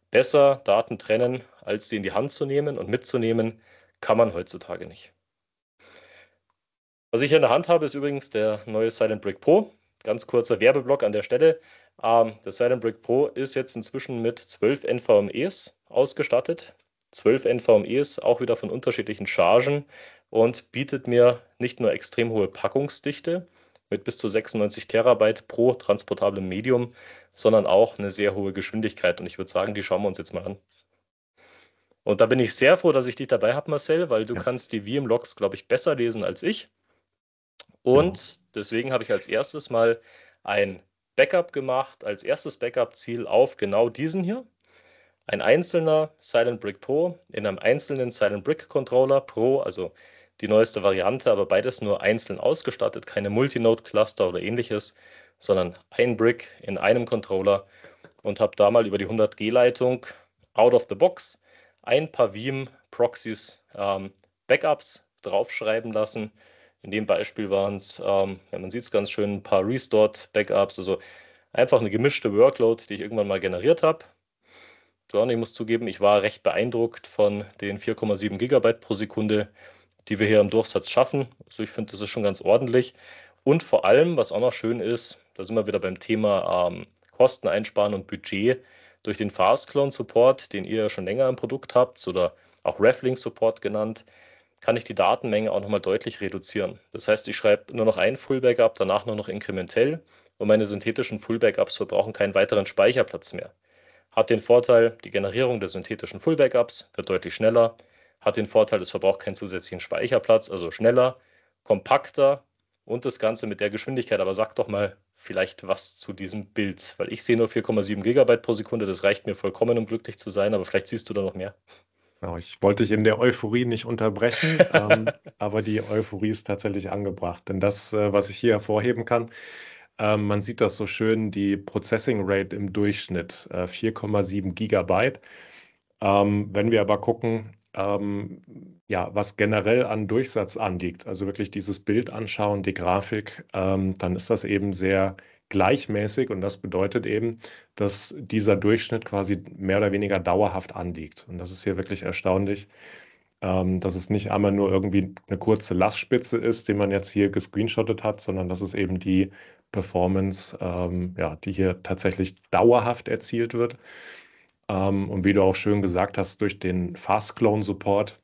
besser Daten trennen, als sie in die Hand zu nehmen und mitzunehmen, kann man heutzutage nicht. Was ich hier in der Hand habe, ist übrigens der neue Silent Brick Pro. Ganz kurzer Werbeblock an der Stelle. Ähm, der Silent Brick Pro ist jetzt inzwischen mit 12 NVMEs ausgestattet. 12 NVMEs, auch wieder von unterschiedlichen Chargen und bietet mir nicht nur extrem hohe Packungsdichte mit bis zu 96 Terabyte pro transportablem Medium, sondern auch eine sehr hohe Geschwindigkeit. Und ich würde sagen, die schauen wir uns jetzt mal an. Und da bin ich sehr froh, dass ich dich dabei habe, Marcel, weil du ja. kannst die VM-Logs, glaube ich, besser lesen als ich. Genau. Und ja. deswegen habe ich als erstes mal ein Backup gemacht, als erstes Backup-Ziel auf genau diesen hier. Ein einzelner Silent Brick Pro in einem einzelnen Silent Brick Controller Pro, also die neueste Variante, aber beides nur einzeln ausgestattet, keine Multinode-Cluster oder ähnliches, sondern ein Brick in einem Controller und habe da mal über die 100G-Leitung out of the box ein paar Veeam-Proxys ähm, Backups draufschreiben lassen. In dem Beispiel waren es, ähm, ja, man sieht es ganz schön, ein paar Restored-Backups, also einfach eine gemischte Workload, die ich irgendwann mal generiert habe. Und ich muss zugeben, ich war recht beeindruckt von den 4,7 Gigabyte pro Sekunde, die wir hier im Durchsatz schaffen. Also ich finde, das ist schon ganz ordentlich. Und vor allem, was auch noch schön ist, da sind wir wieder beim Thema ähm, Kosten einsparen und Budget durch den Fast-Clone-Support, den ihr schon länger im Produkt habt oder auch Reflink-Support genannt, kann ich die Datenmenge auch nochmal deutlich reduzieren. Das heißt, ich schreibe nur noch ein Full-Backup, danach nur noch inkrementell und meine synthetischen Full-Backups verbrauchen keinen weiteren Speicherplatz mehr. Hat den Vorteil, die Generierung der synthetischen Full-Backups wird deutlich schneller, hat den Vorteil, es verbraucht keinen zusätzlichen Speicherplatz, also schneller, kompakter und das Ganze mit der Geschwindigkeit. Aber sag doch mal, vielleicht was zu diesem Bild, weil ich sehe nur 4,7 Gigabyte pro Sekunde, das reicht mir vollkommen, um glücklich zu sein, aber vielleicht siehst du da noch mehr. Oh, ich wollte dich in der Euphorie nicht unterbrechen, (laughs) ähm, aber die Euphorie ist tatsächlich angebracht, denn das, äh, was ich hier hervorheben kann, äh, man sieht das so schön, die Processing Rate im Durchschnitt äh, 4,7 Gigabyte. Ähm, wenn wir aber gucken, ähm, ja, was generell an Durchsatz anliegt, also wirklich dieses Bild anschauen, die Grafik, ähm, dann ist das eben sehr gleichmäßig und das bedeutet eben, dass dieser Durchschnitt quasi mehr oder weniger dauerhaft anliegt. Und das ist hier wirklich erstaunlich, ähm, dass es nicht einmal nur irgendwie eine kurze Lastspitze ist, die man jetzt hier gescreenshottet hat, sondern dass es eben die Performance, ähm, ja, die hier tatsächlich dauerhaft erzielt wird. Ähm, und wie du auch schön gesagt hast, durch den Fast Clone Support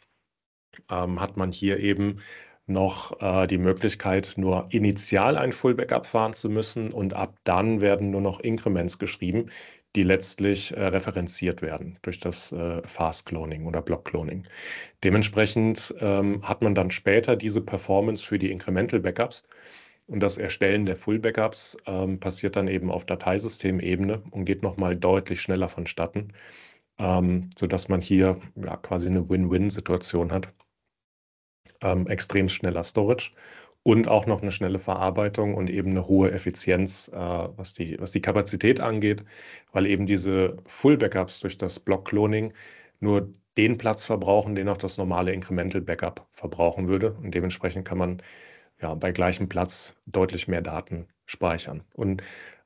ähm, hat man hier eben noch äh, die Möglichkeit, nur initial ein Full-Backup fahren zu müssen und ab dann werden nur noch Increments geschrieben, die letztlich äh, referenziert werden durch das äh, Fast-Cloning oder Block-Cloning. Dementsprechend ähm, hat man dann später diese Performance für die Incremental-Backups und das Erstellen der Full-Backups ähm, passiert dann eben auf Dateisystemebene und geht nochmal deutlich schneller vonstatten, ähm, sodass man hier ja, quasi eine Win-Win-Situation hat. Ähm, extrem schneller Storage und auch noch eine schnelle Verarbeitung und eben eine hohe Effizienz, äh, was, die, was die Kapazität angeht, weil eben diese Full-Backups durch das Block-Cloning nur den Platz verbrauchen, den auch das normale Incremental-Backup verbrauchen würde. Und dementsprechend kann man ja, bei gleichem Platz deutlich mehr Daten speichern. Und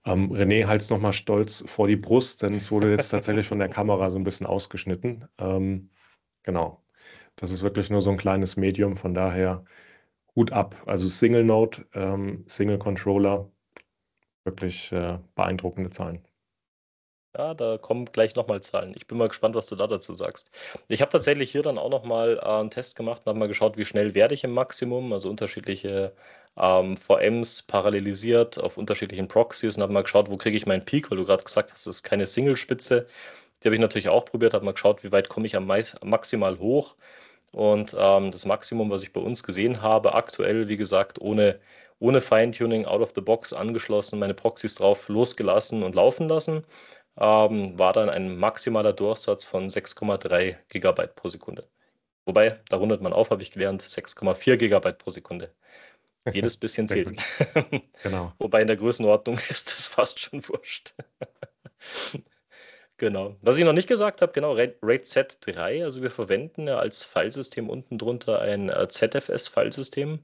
ähm, René halt nochmal stolz vor die Brust, denn es wurde jetzt tatsächlich von der Kamera so ein bisschen ausgeschnitten. Ähm, genau. Das ist wirklich nur so ein kleines Medium, von daher Hut ab. Also Single Note, ähm, Single Controller, wirklich äh, beeindruckende Zahlen. Ja, da kommen gleich nochmal Zahlen. Ich bin mal gespannt, was du da dazu sagst. Ich habe tatsächlich hier dann auch nochmal äh, einen Test gemacht und habe mal geschaut, wie schnell werde ich im Maximum, also unterschiedliche ähm, VMs parallelisiert auf unterschiedlichen Proxys und habe mal geschaut, wo kriege ich meinen Peak, weil du gerade gesagt hast, das ist keine Single-Spitze. Die habe ich natürlich auch probiert, habe mal geschaut, wie weit komme ich am maximal hoch. Und ähm, das Maximum, was ich bei uns gesehen habe, aktuell, wie gesagt, ohne, ohne Feintuning, out of the box angeschlossen, meine Proxys drauf losgelassen und laufen lassen ähm, war dann ein maximaler Durchsatz von 6,3 Gigabyte pro Sekunde. Wobei, da rundet man auf, habe ich gelernt, 6,4 Gigabyte pro Sekunde. (laughs) Jedes bisschen zählt. (laughs) genau. Wobei in der Größenordnung (laughs) ist das fast schon wurscht. genau. Was ich noch nicht gesagt habe, genau, RAID Z3. Also wir verwenden ja als Filesystem unten drunter ein äh, ZFS-Filesystem.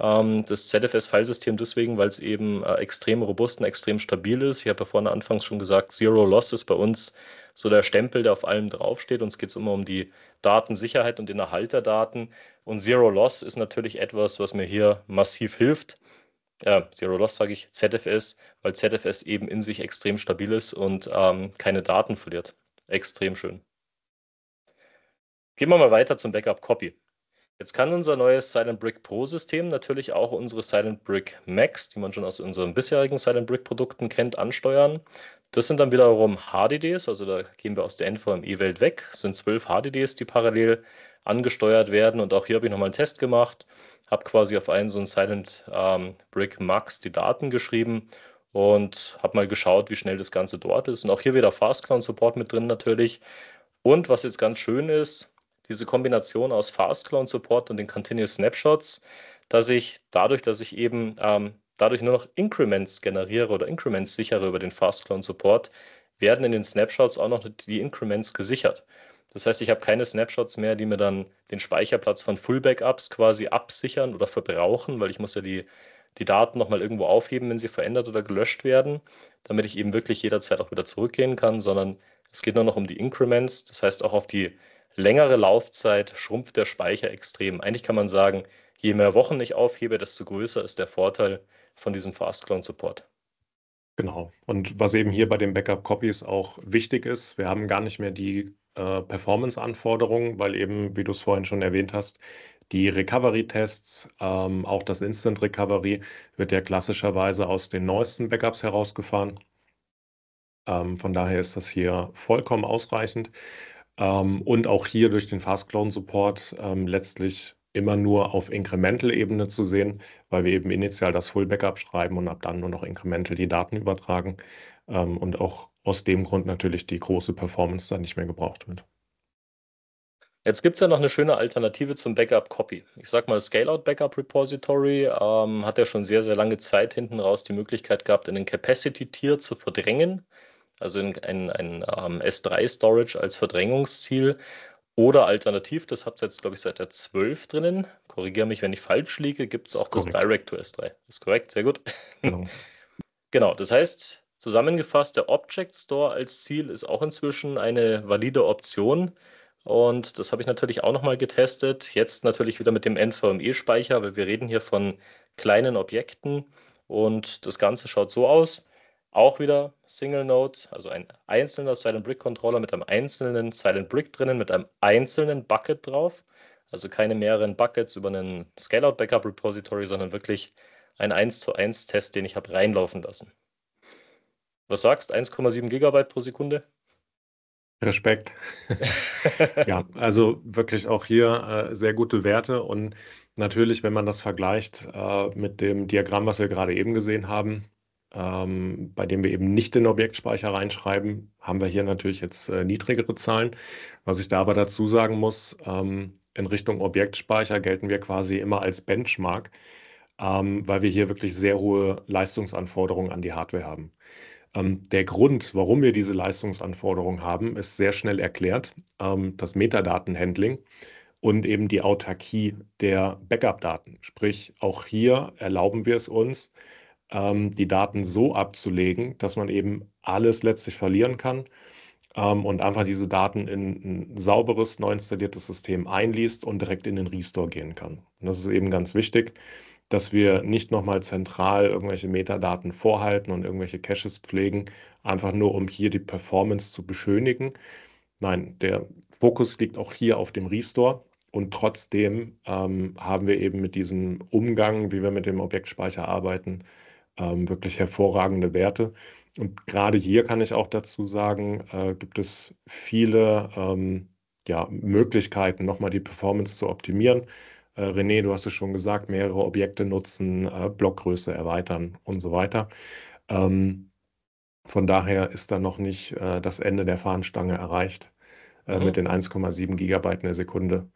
Ähm, das ZFS-Filesystem deswegen, weil es eben äh, extrem robust und extrem stabil ist. Ich habe ja vorne anfangs schon gesagt, Zero Loss ist bei uns so der Stempel, der auf allem draufsteht. Uns geht es immer um die Datensicherheit und den Erhalt der Daten. Und Zero Loss ist natürlich etwas, was mir hier massiv hilft. Äh, Zero Loss sage ich ZFS, weil ZFS eben in sich extrem stabil ist und ähm, keine Daten verliert. Extrem schön. Gehen wir mal weiter zum Backup Copy. Jetzt kann unser neues Silent Brick Pro System natürlich auch unsere Silent Brick Max, die man schon aus unseren bisherigen Silent Brick Produkten kennt, ansteuern. Das sind dann wiederum HDDs, also da gehen wir aus der NVMe-Welt weg, das sind zwölf HDDs, die parallel angesteuert werden. Und auch hier habe ich nochmal einen Test gemacht, habe quasi auf einen so einen Silent ähm, Brick Max die Daten geschrieben und habe mal geschaut, wie schnell das Ganze dort ist. Und auch hier wieder Fastcloud Support mit drin natürlich. Und was jetzt ganz schön ist, diese Kombination aus Fast Clone Support und den Continuous Snapshots, dass ich dadurch, dass ich eben ähm, dadurch nur noch Increments generiere oder Increments sichere über den Fast Clone Support, werden in den Snapshots auch noch die Increments gesichert. Das heißt, ich habe keine Snapshots mehr, die mir dann den Speicherplatz von Full-Backups quasi absichern oder verbrauchen, weil ich muss ja die, die Daten nochmal irgendwo aufheben, wenn sie verändert oder gelöscht werden, damit ich eben wirklich jederzeit auch wieder zurückgehen kann, sondern es geht nur noch um die Increments. Das heißt, auch auf die längere Laufzeit schrumpft der Speicher extrem. Eigentlich kann man sagen, je mehr Wochen ich aufhebe, desto größer ist der Vorteil von diesem Fast Clone Support. Genau. Und was eben hier bei den Backup Copies auch wichtig ist, wir haben gar nicht mehr die äh, Performance-Anforderungen, weil eben, wie du es vorhin schon erwähnt hast, die Recovery-Tests, ähm, auch das Instant Recovery, wird ja klassischerweise aus den neuesten Backups herausgefahren. Ähm, von daher ist das hier vollkommen ausreichend ähm, und auch hier durch den Fast Clone Support ähm, letztlich immer nur auf Incremental-Ebene zu sehen, weil wir eben initial das Full Backup schreiben und ab dann nur noch Incremental die Daten übertragen ähm, und auch aus dem Grund natürlich die große Performance dann nicht mehr gebraucht wird. Jetzt gibt es ja noch eine schöne Alternative zum Backup-Copy. Ich sag mal, Scale-Out Backup Repository ähm, hat ja schon sehr, sehr lange Zeit hinten raus die Möglichkeit gehabt, in den Capacity-Tier zu verdrängen also ein, ein, ein ähm, S3-Storage als Verdrängungsziel oder alternativ, das habt ihr jetzt, glaube ich, seit der 12 drinnen, korrigiere mich, wenn ich falsch liege, gibt es auch das Direct to S3. Ist korrekt, sehr gut. (laughs) Genau. genau, das heißt, zusammengefasst, der Object Store als Ziel ist auch inzwischen eine valide Option. Und das habe ich natürlich auch nochmal getestet. Jetzt natürlich wieder mit dem NVMe-Speicher, weil wir reden hier von kleinen Objekten. Und das Ganze schaut so aus. Auch wieder Single Note, also ein einzelner Silent Brick Controller mit einem einzelnen Silent Brick drinnen, mit einem einzelnen Bucket drauf. Also keine mehreren Buckets über einen Scaleout Backup Repository, sondern wirklich ein 1 zu 1 Test, den ich habe reinlaufen lassen. Was sagst du? 1,7 GB pro Sekunde? Respekt. (laughs) ja, also wirklich auch hier äh, sehr gute Werte und natürlich, wenn man das vergleicht äh, mit dem Diagramm, was wir gerade eben gesehen haben, ähm, bei dem wir eben nicht den Objektspeicher reinschreiben, haben wir hier natürlich jetzt äh, niedrigere Zahlen. Was ich da aber dazu sagen muss, ähm, in Richtung Objektspeicher gelten wir quasi immer als Benchmark, ähm, weil wir hier wirklich sehr hohe Leistungsanforderungen an die Hardware haben. Ähm, der Grund, warum wir diese Leistungsanforderungen haben, ist sehr schnell erklärt. Ähm, das Metadatenhandling und eben die Autarkie der Backup-Daten. Sprich, auch hier erlauben wir es uns, ähm, die Daten so abzulegen, dass man eben alles letztlich verlieren kann ähm, und einfach diese Daten in ein sauberes, neu installiertes System einliest und direkt in den Restore gehen kann. Und das ist eben ganz wichtig, dass wir nicht nochmal zentral irgendwelche Metadaten vorhalten und irgendwelche Caches pflegen, einfach nur um hier die Performance zu beschönigen. Nein, der Fokus liegt auch hier auf dem Restore. Und trotzdem ähm, haben wir eben mit diesem Umgang, wie wir mit dem Objektspeicher arbeiten, ähm, wirklich hervorragende Werte. Und gerade hier kann ich auch dazu sagen, äh, gibt es viele ähm, ja, Möglichkeiten, nochmal die Performance zu optimieren. Äh, René, du hast es schon gesagt, mehrere Objekte nutzen, äh, Blockgröße erweitern und so weiter. Ähm, von daher ist da noch nicht äh, das Ende der Fahnenstange erreicht äh, mhm. mit den 1,7 Gigabyte in der Sekunde,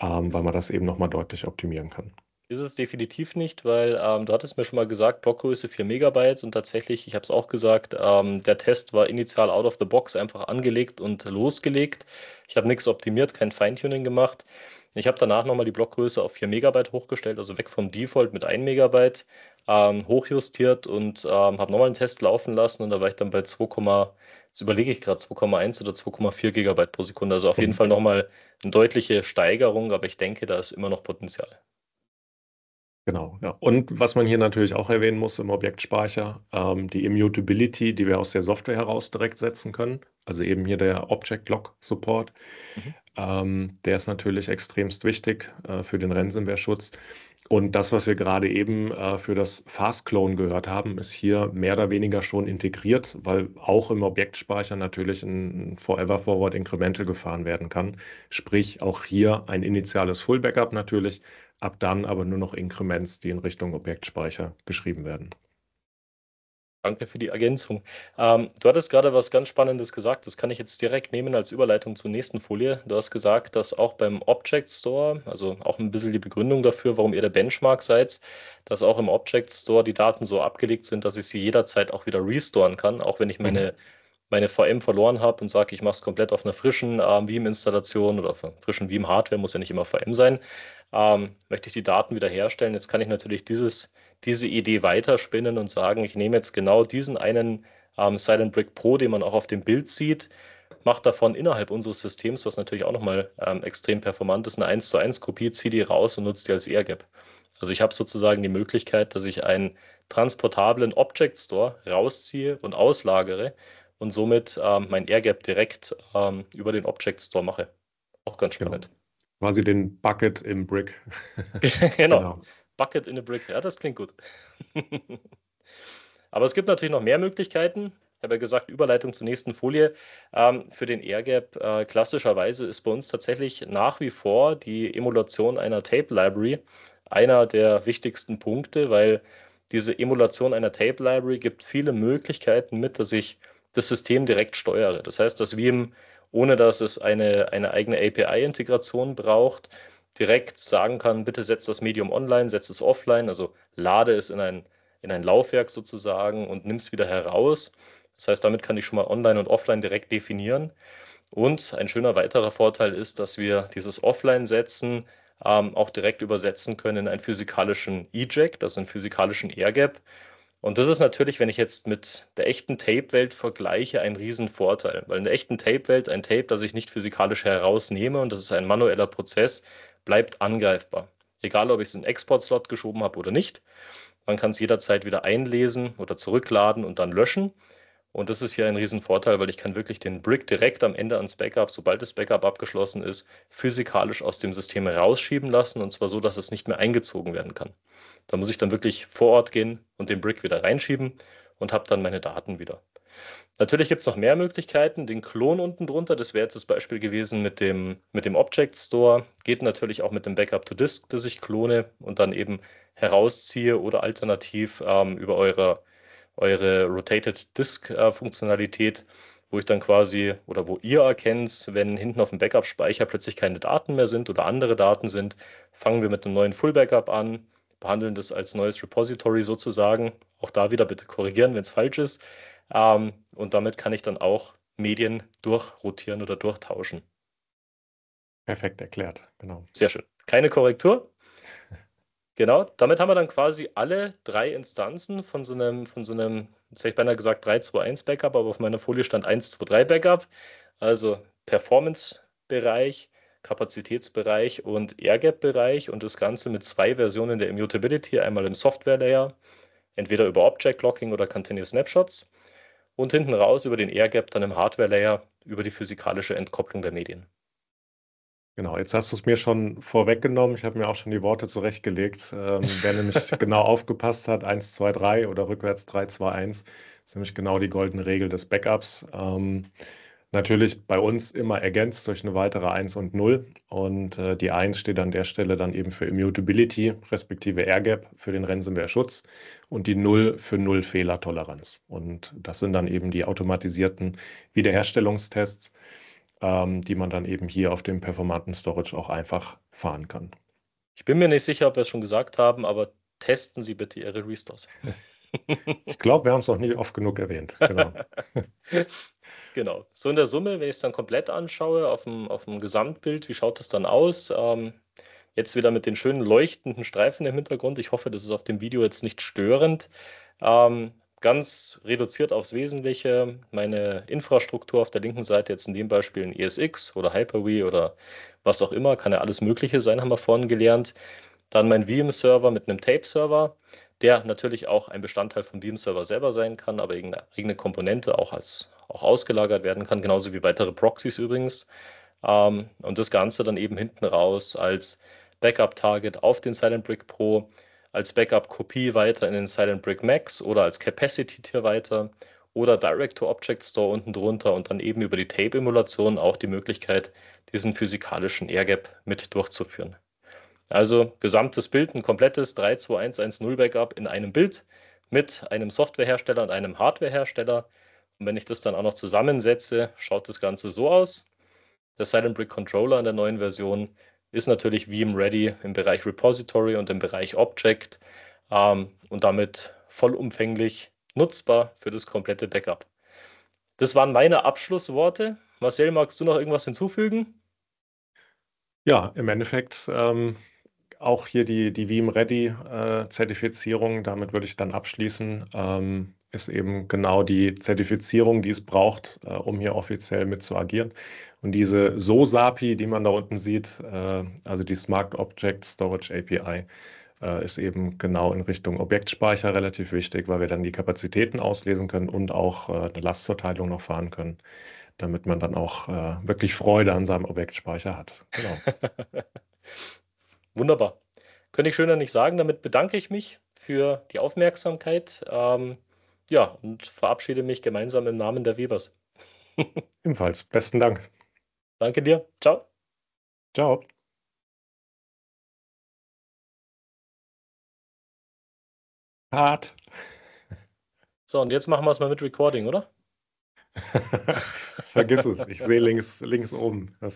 ähm, weil man das eben nochmal deutlich optimieren kann. Ist es definitiv nicht, weil ähm, du hattest mir schon mal gesagt, Blockgröße 4 Megabyte und tatsächlich, ich habe es auch gesagt, ähm, der Test war initial out of the box einfach angelegt und losgelegt. Ich habe nichts optimiert, kein Feintuning gemacht. Ich habe danach nochmal die Blockgröße auf 4 Megabyte hochgestellt, also weg vom Default mit 1 Megabyte, ähm, hochjustiert und ähm, habe nochmal einen Test laufen lassen und da war ich dann bei 2, jetzt überlege ich gerade, 2,1 oder 2,4 Gigabyte pro Sekunde. Also auf jeden mhm. Fall nochmal eine deutliche Steigerung, aber ich denke, da ist immer noch Potenzial. Genau, ja. Und was man hier natürlich auch erwähnen muss im Objektspeicher, ähm, die Immutability, die wir aus der Software heraus direkt setzen können, also eben hier der Object-Lock-Support, mhm. ähm, der ist natürlich extremst wichtig äh, für den Ransomware-Schutz. Und das, was wir gerade eben äh, für das Fast-Clone gehört haben, ist hier mehr oder weniger schon integriert, weil auch im Objektspeicher natürlich ein Forever-Forward-Incremental gefahren werden kann. Sprich, auch hier ein initiales Full-Backup natürlich, ab dann aber nur noch Inkrements, die in Richtung Objektspeicher geschrieben werden. Danke für die Ergänzung. Ähm, du hattest gerade was ganz Spannendes gesagt, das kann ich jetzt direkt nehmen als Überleitung zur nächsten Folie. Du hast gesagt, dass auch beim Object Store, also auch ein bisschen die Begründung dafür, warum ihr der Benchmark seid, dass auch im Object Store die Daten so abgelegt sind, dass ich sie jederzeit auch wieder restoren kann, auch wenn ich meine, mhm. meine VM verloren habe und sage, ich mache es komplett auf einer frischen ähm, ARM-VM-Installation oder frischen VM-Hardware, muss ja nicht immer VM sein ähm, möchte ich die Daten wiederherstellen. Jetzt kann ich natürlich dieses, diese Idee weiterspinnen und sagen, ich nehme jetzt genau diesen einen ähm, Silent Brick Pro, den man auch auf dem Bild sieht, mache davon innerhalb unseres Systems, was natürlich auch nochmal ähm, extrem performant ist, eine 1 zu 1 Kopie, ziehe die raus und nutze die als Airgap. Also ich habe sozusagen die Möglichkeit, dass ich einen transportablen Object Store rausziehe und auslagere und somit ähm, mein Airgap direkt ähm, über den Object Store mache. Auch ganz spannend. Genau quasi den Bucket im Brick. (laughs) (laughs) genau. genau. Bucket in a Brick. Ja, das klingt gut. (laughs) Aber es gibt natürlich noch mehr Möglichkeiten. Ich habe ja gesagt, Überleitung zur nächsten Folie. Ähm, für den AirGap äh, klassischerweise ist bei uns tatsächlich nach wie vor die Emulation einer Tape Library einer der wichtigsten Punkte, weil diese Emulation einer Tape Library gibt viele Möglichkeiten mit, dass ich das System direkt steuere. Das heißt, dass wie im ohne dass es eine, eine eigene API-Integration braucht, direkt sagen kann, bitte setz das Medium online, setz es offline, also lade es in ein, in ein Laufwerk sozusagen und nimm es wieder heraus. Das heißt, damit kann ich schon mal online und offline direkt definieren. Und ein schöner weiterer Vorteil ist, dass wir dieses Offline-Setzen ähm, auch direkt übersetzen können in einen physikalischen Eject, also einen physikalischen Airgap. Und das ist natürlich, wenn ich jetzt mit der echten Tape-Welt vergleiche, ein Riesenvorteil. Weil in der echten Tape-Welt, ein Tape, das ich nicht physikalisch herausnehme, und das ist ein manueller Prozess, bleibt angreifbar. Egal, ob ich es in den Export-Slot geschoben habe oder nicht. Man kann es jederzeit wieder einlesen oder zurückladen und dann löschen. Und das ist hier ein Riesenvorteil, weil ich kann wirklich den Brick direkt am Ende ans Backup, sobald das Backup abgeschlossen ist, physikalisch aus dem System rausschieben lassen und zwar so, dass es nicht mehr eingezogen werden kann. Da muss ich dann wirklich vor Ort gehen und den Brick wieder reinschieben und habe dann meine Daten wieder. Natürlich gibt es noch mehr Möglichkeiten. Den Klon unten drunter, das wäre jetzt das Beispiel gewesen mit dem, mit dem Object Store, geht natürlich auch mit dem Backup to Disk, das ich klone und dann eben herausziehe oder alternativ ähm, über eure eure Rotated Disk-Funktionalität, äh, wo ich dann quasi oder wo ihr erkennt, wenn hinten auf dem Backup-Speicher plötzlich keine Daten mehr sind oder andere Daten sind, fangen wir mit einem neuen Full-Backup an, behandeln das als neues Repository sozusagen. Auch da wieder bitte korrigieren, wenn es falsch ist. Ähm, und damit kann ich dann auch Medien durchrotieren oder durchtauschen. Perfekt erklärt, genau. Sehr schön. Keine Korrektur. Genau, damit haben wir dann quasi alle drei Instanzen von so einem, von so einem, jetzt hätte ich beinahe gesagt 3-2-1 Backup, aber auf meiner Folie stand 1-2-3 Backup. Also Performance-Bereich, Kapazitätsbereich und Airgap-Bereich und das Ganze mit zwei Versionen der Immutability, einmal im Software-Layer, entweder über Object-Locking oder Continuous Snapshots und hinten raus über den Airgap dann im Hardware-Layer über die physikalische Entkopplung der Medien. Genau, jetzt hast du es mir schon vorweggenommen. Ich habe mir auch schon die Worte zurechtgelegt. Ähm, wer nämlich (laughs) genau aufgepasst hat, 1, 2, 3 oder rückwärts 3, 2, 1, ist nämlich genau die goldene Regel des Backups. Ähm, natürlich bei uns immer ergänzt durch eine weitere 1 und 0. Und äh, die 1 steht an der Stelle dann eben für Immutability, respektive Airgap für den Ransomware-Schutz und die 0 für 0 Fehlertoleranz. Und das sind dann eben die automatisierten Wiederherstellungstests ähm, die man dann eben hier auf dem performanten Storage auch einfach fahren kann. Ich bin mir nicht sicher, ob wir es schon gesagt haben, aber testen Sie bitte Ihre Restores. (laughs) ich glaube, wir haben es noch nicht oft genug erwähnt. Genau. (laughs) genau. So in der Summe, wenn ich es dann komplett anschaue, auf dem, auf dem Gesamtbild, wie schaut es dann aus? Ähm, jetzt wieder mit den schönen leuchtenden Streifen im Hintergrund. Ich hoffe, das ist auf dem Video jetzt nicht störend. Ähm, ganz reduziert aufs Wesentliche meine Infrastruktur auf der linken Seite, jetzt in dem Beispiel ein ESX oder Hyper-V oder was auch immer, kann ja alles Mögliche sein, haben wir vorhin gelernt. Dann mein VM-Server mit einem Tape-Server, der natürlich auch ein Bestandteil vom VM-Server selber sein kann, aber irgendeine eigene Komponente auch, als, auch ausgelagert werden kann, genauso wie weitere Proxys übrigens. Ähm, und das Ganze dann eben hinten raus als Backup-Target auf den Silent Brick Pro als Backup-Kopie weiter in den Silent Brick Max oder als Capacity-Tier weiter oder Direct-to-Object-Store unten drunter und dann eben über die Tape-Emulation auch die Möglichkeit, diesen physikalischen Airgap mit durchzuführen. Also gesamtes Bild, ein komplettes 32110-Backup in einem Bild mit einem Softwarehersteller und einem Hardwarehersteller. Und wenn ich das dann auch noch zusammensetze, schaut das Ganze so aus. Der Silent Brick Controller in der neuen Version ist natürlich VM Ready im Bereich Repository und im Bereich Object ähm, und damit vollumfänglich nutzbar für das komplette Backup. Das waren meine Abschlussworte. Marcel, magst du noch irgendwas hinzufügen? Ja, im Endeffekt ähm, auch hier die, die VM Ready-Zertifizierung, äh, damit würde ich dann abschließen, ähm, ist eben genau die Zertifizierung, die es braucht, äh, um hier offiziell mit zu agieren. Und diese SOSAPI, die man da unten sieht, äh, also die Smart Object Storage API, äh, ist eben genau in Richtung Objektspeicher relativ wichtig, weil wir dann die Kapazitäten auslesen können und auch äh, eine Lastverteilung noch fahren können, damit man dann auch äh, wirklich Freude an seinem Objektspeicher hat. Genau. (laughs) Wunderbar. Könnte ich schöner nicht sagen. Damit bedanke ich mich für die Aufmerksamkeit. Ähm, ja, und verabschiede mich gemeinsam im Namen der Webers. (laughs) Ebenfalls. Besten Dank. Danke dir. Ciao. Ciao. Hart. So, und jetzt machen wir es mal mit Recording, oder? (laughs) Vergiss es, ich sehe links, links oben. Das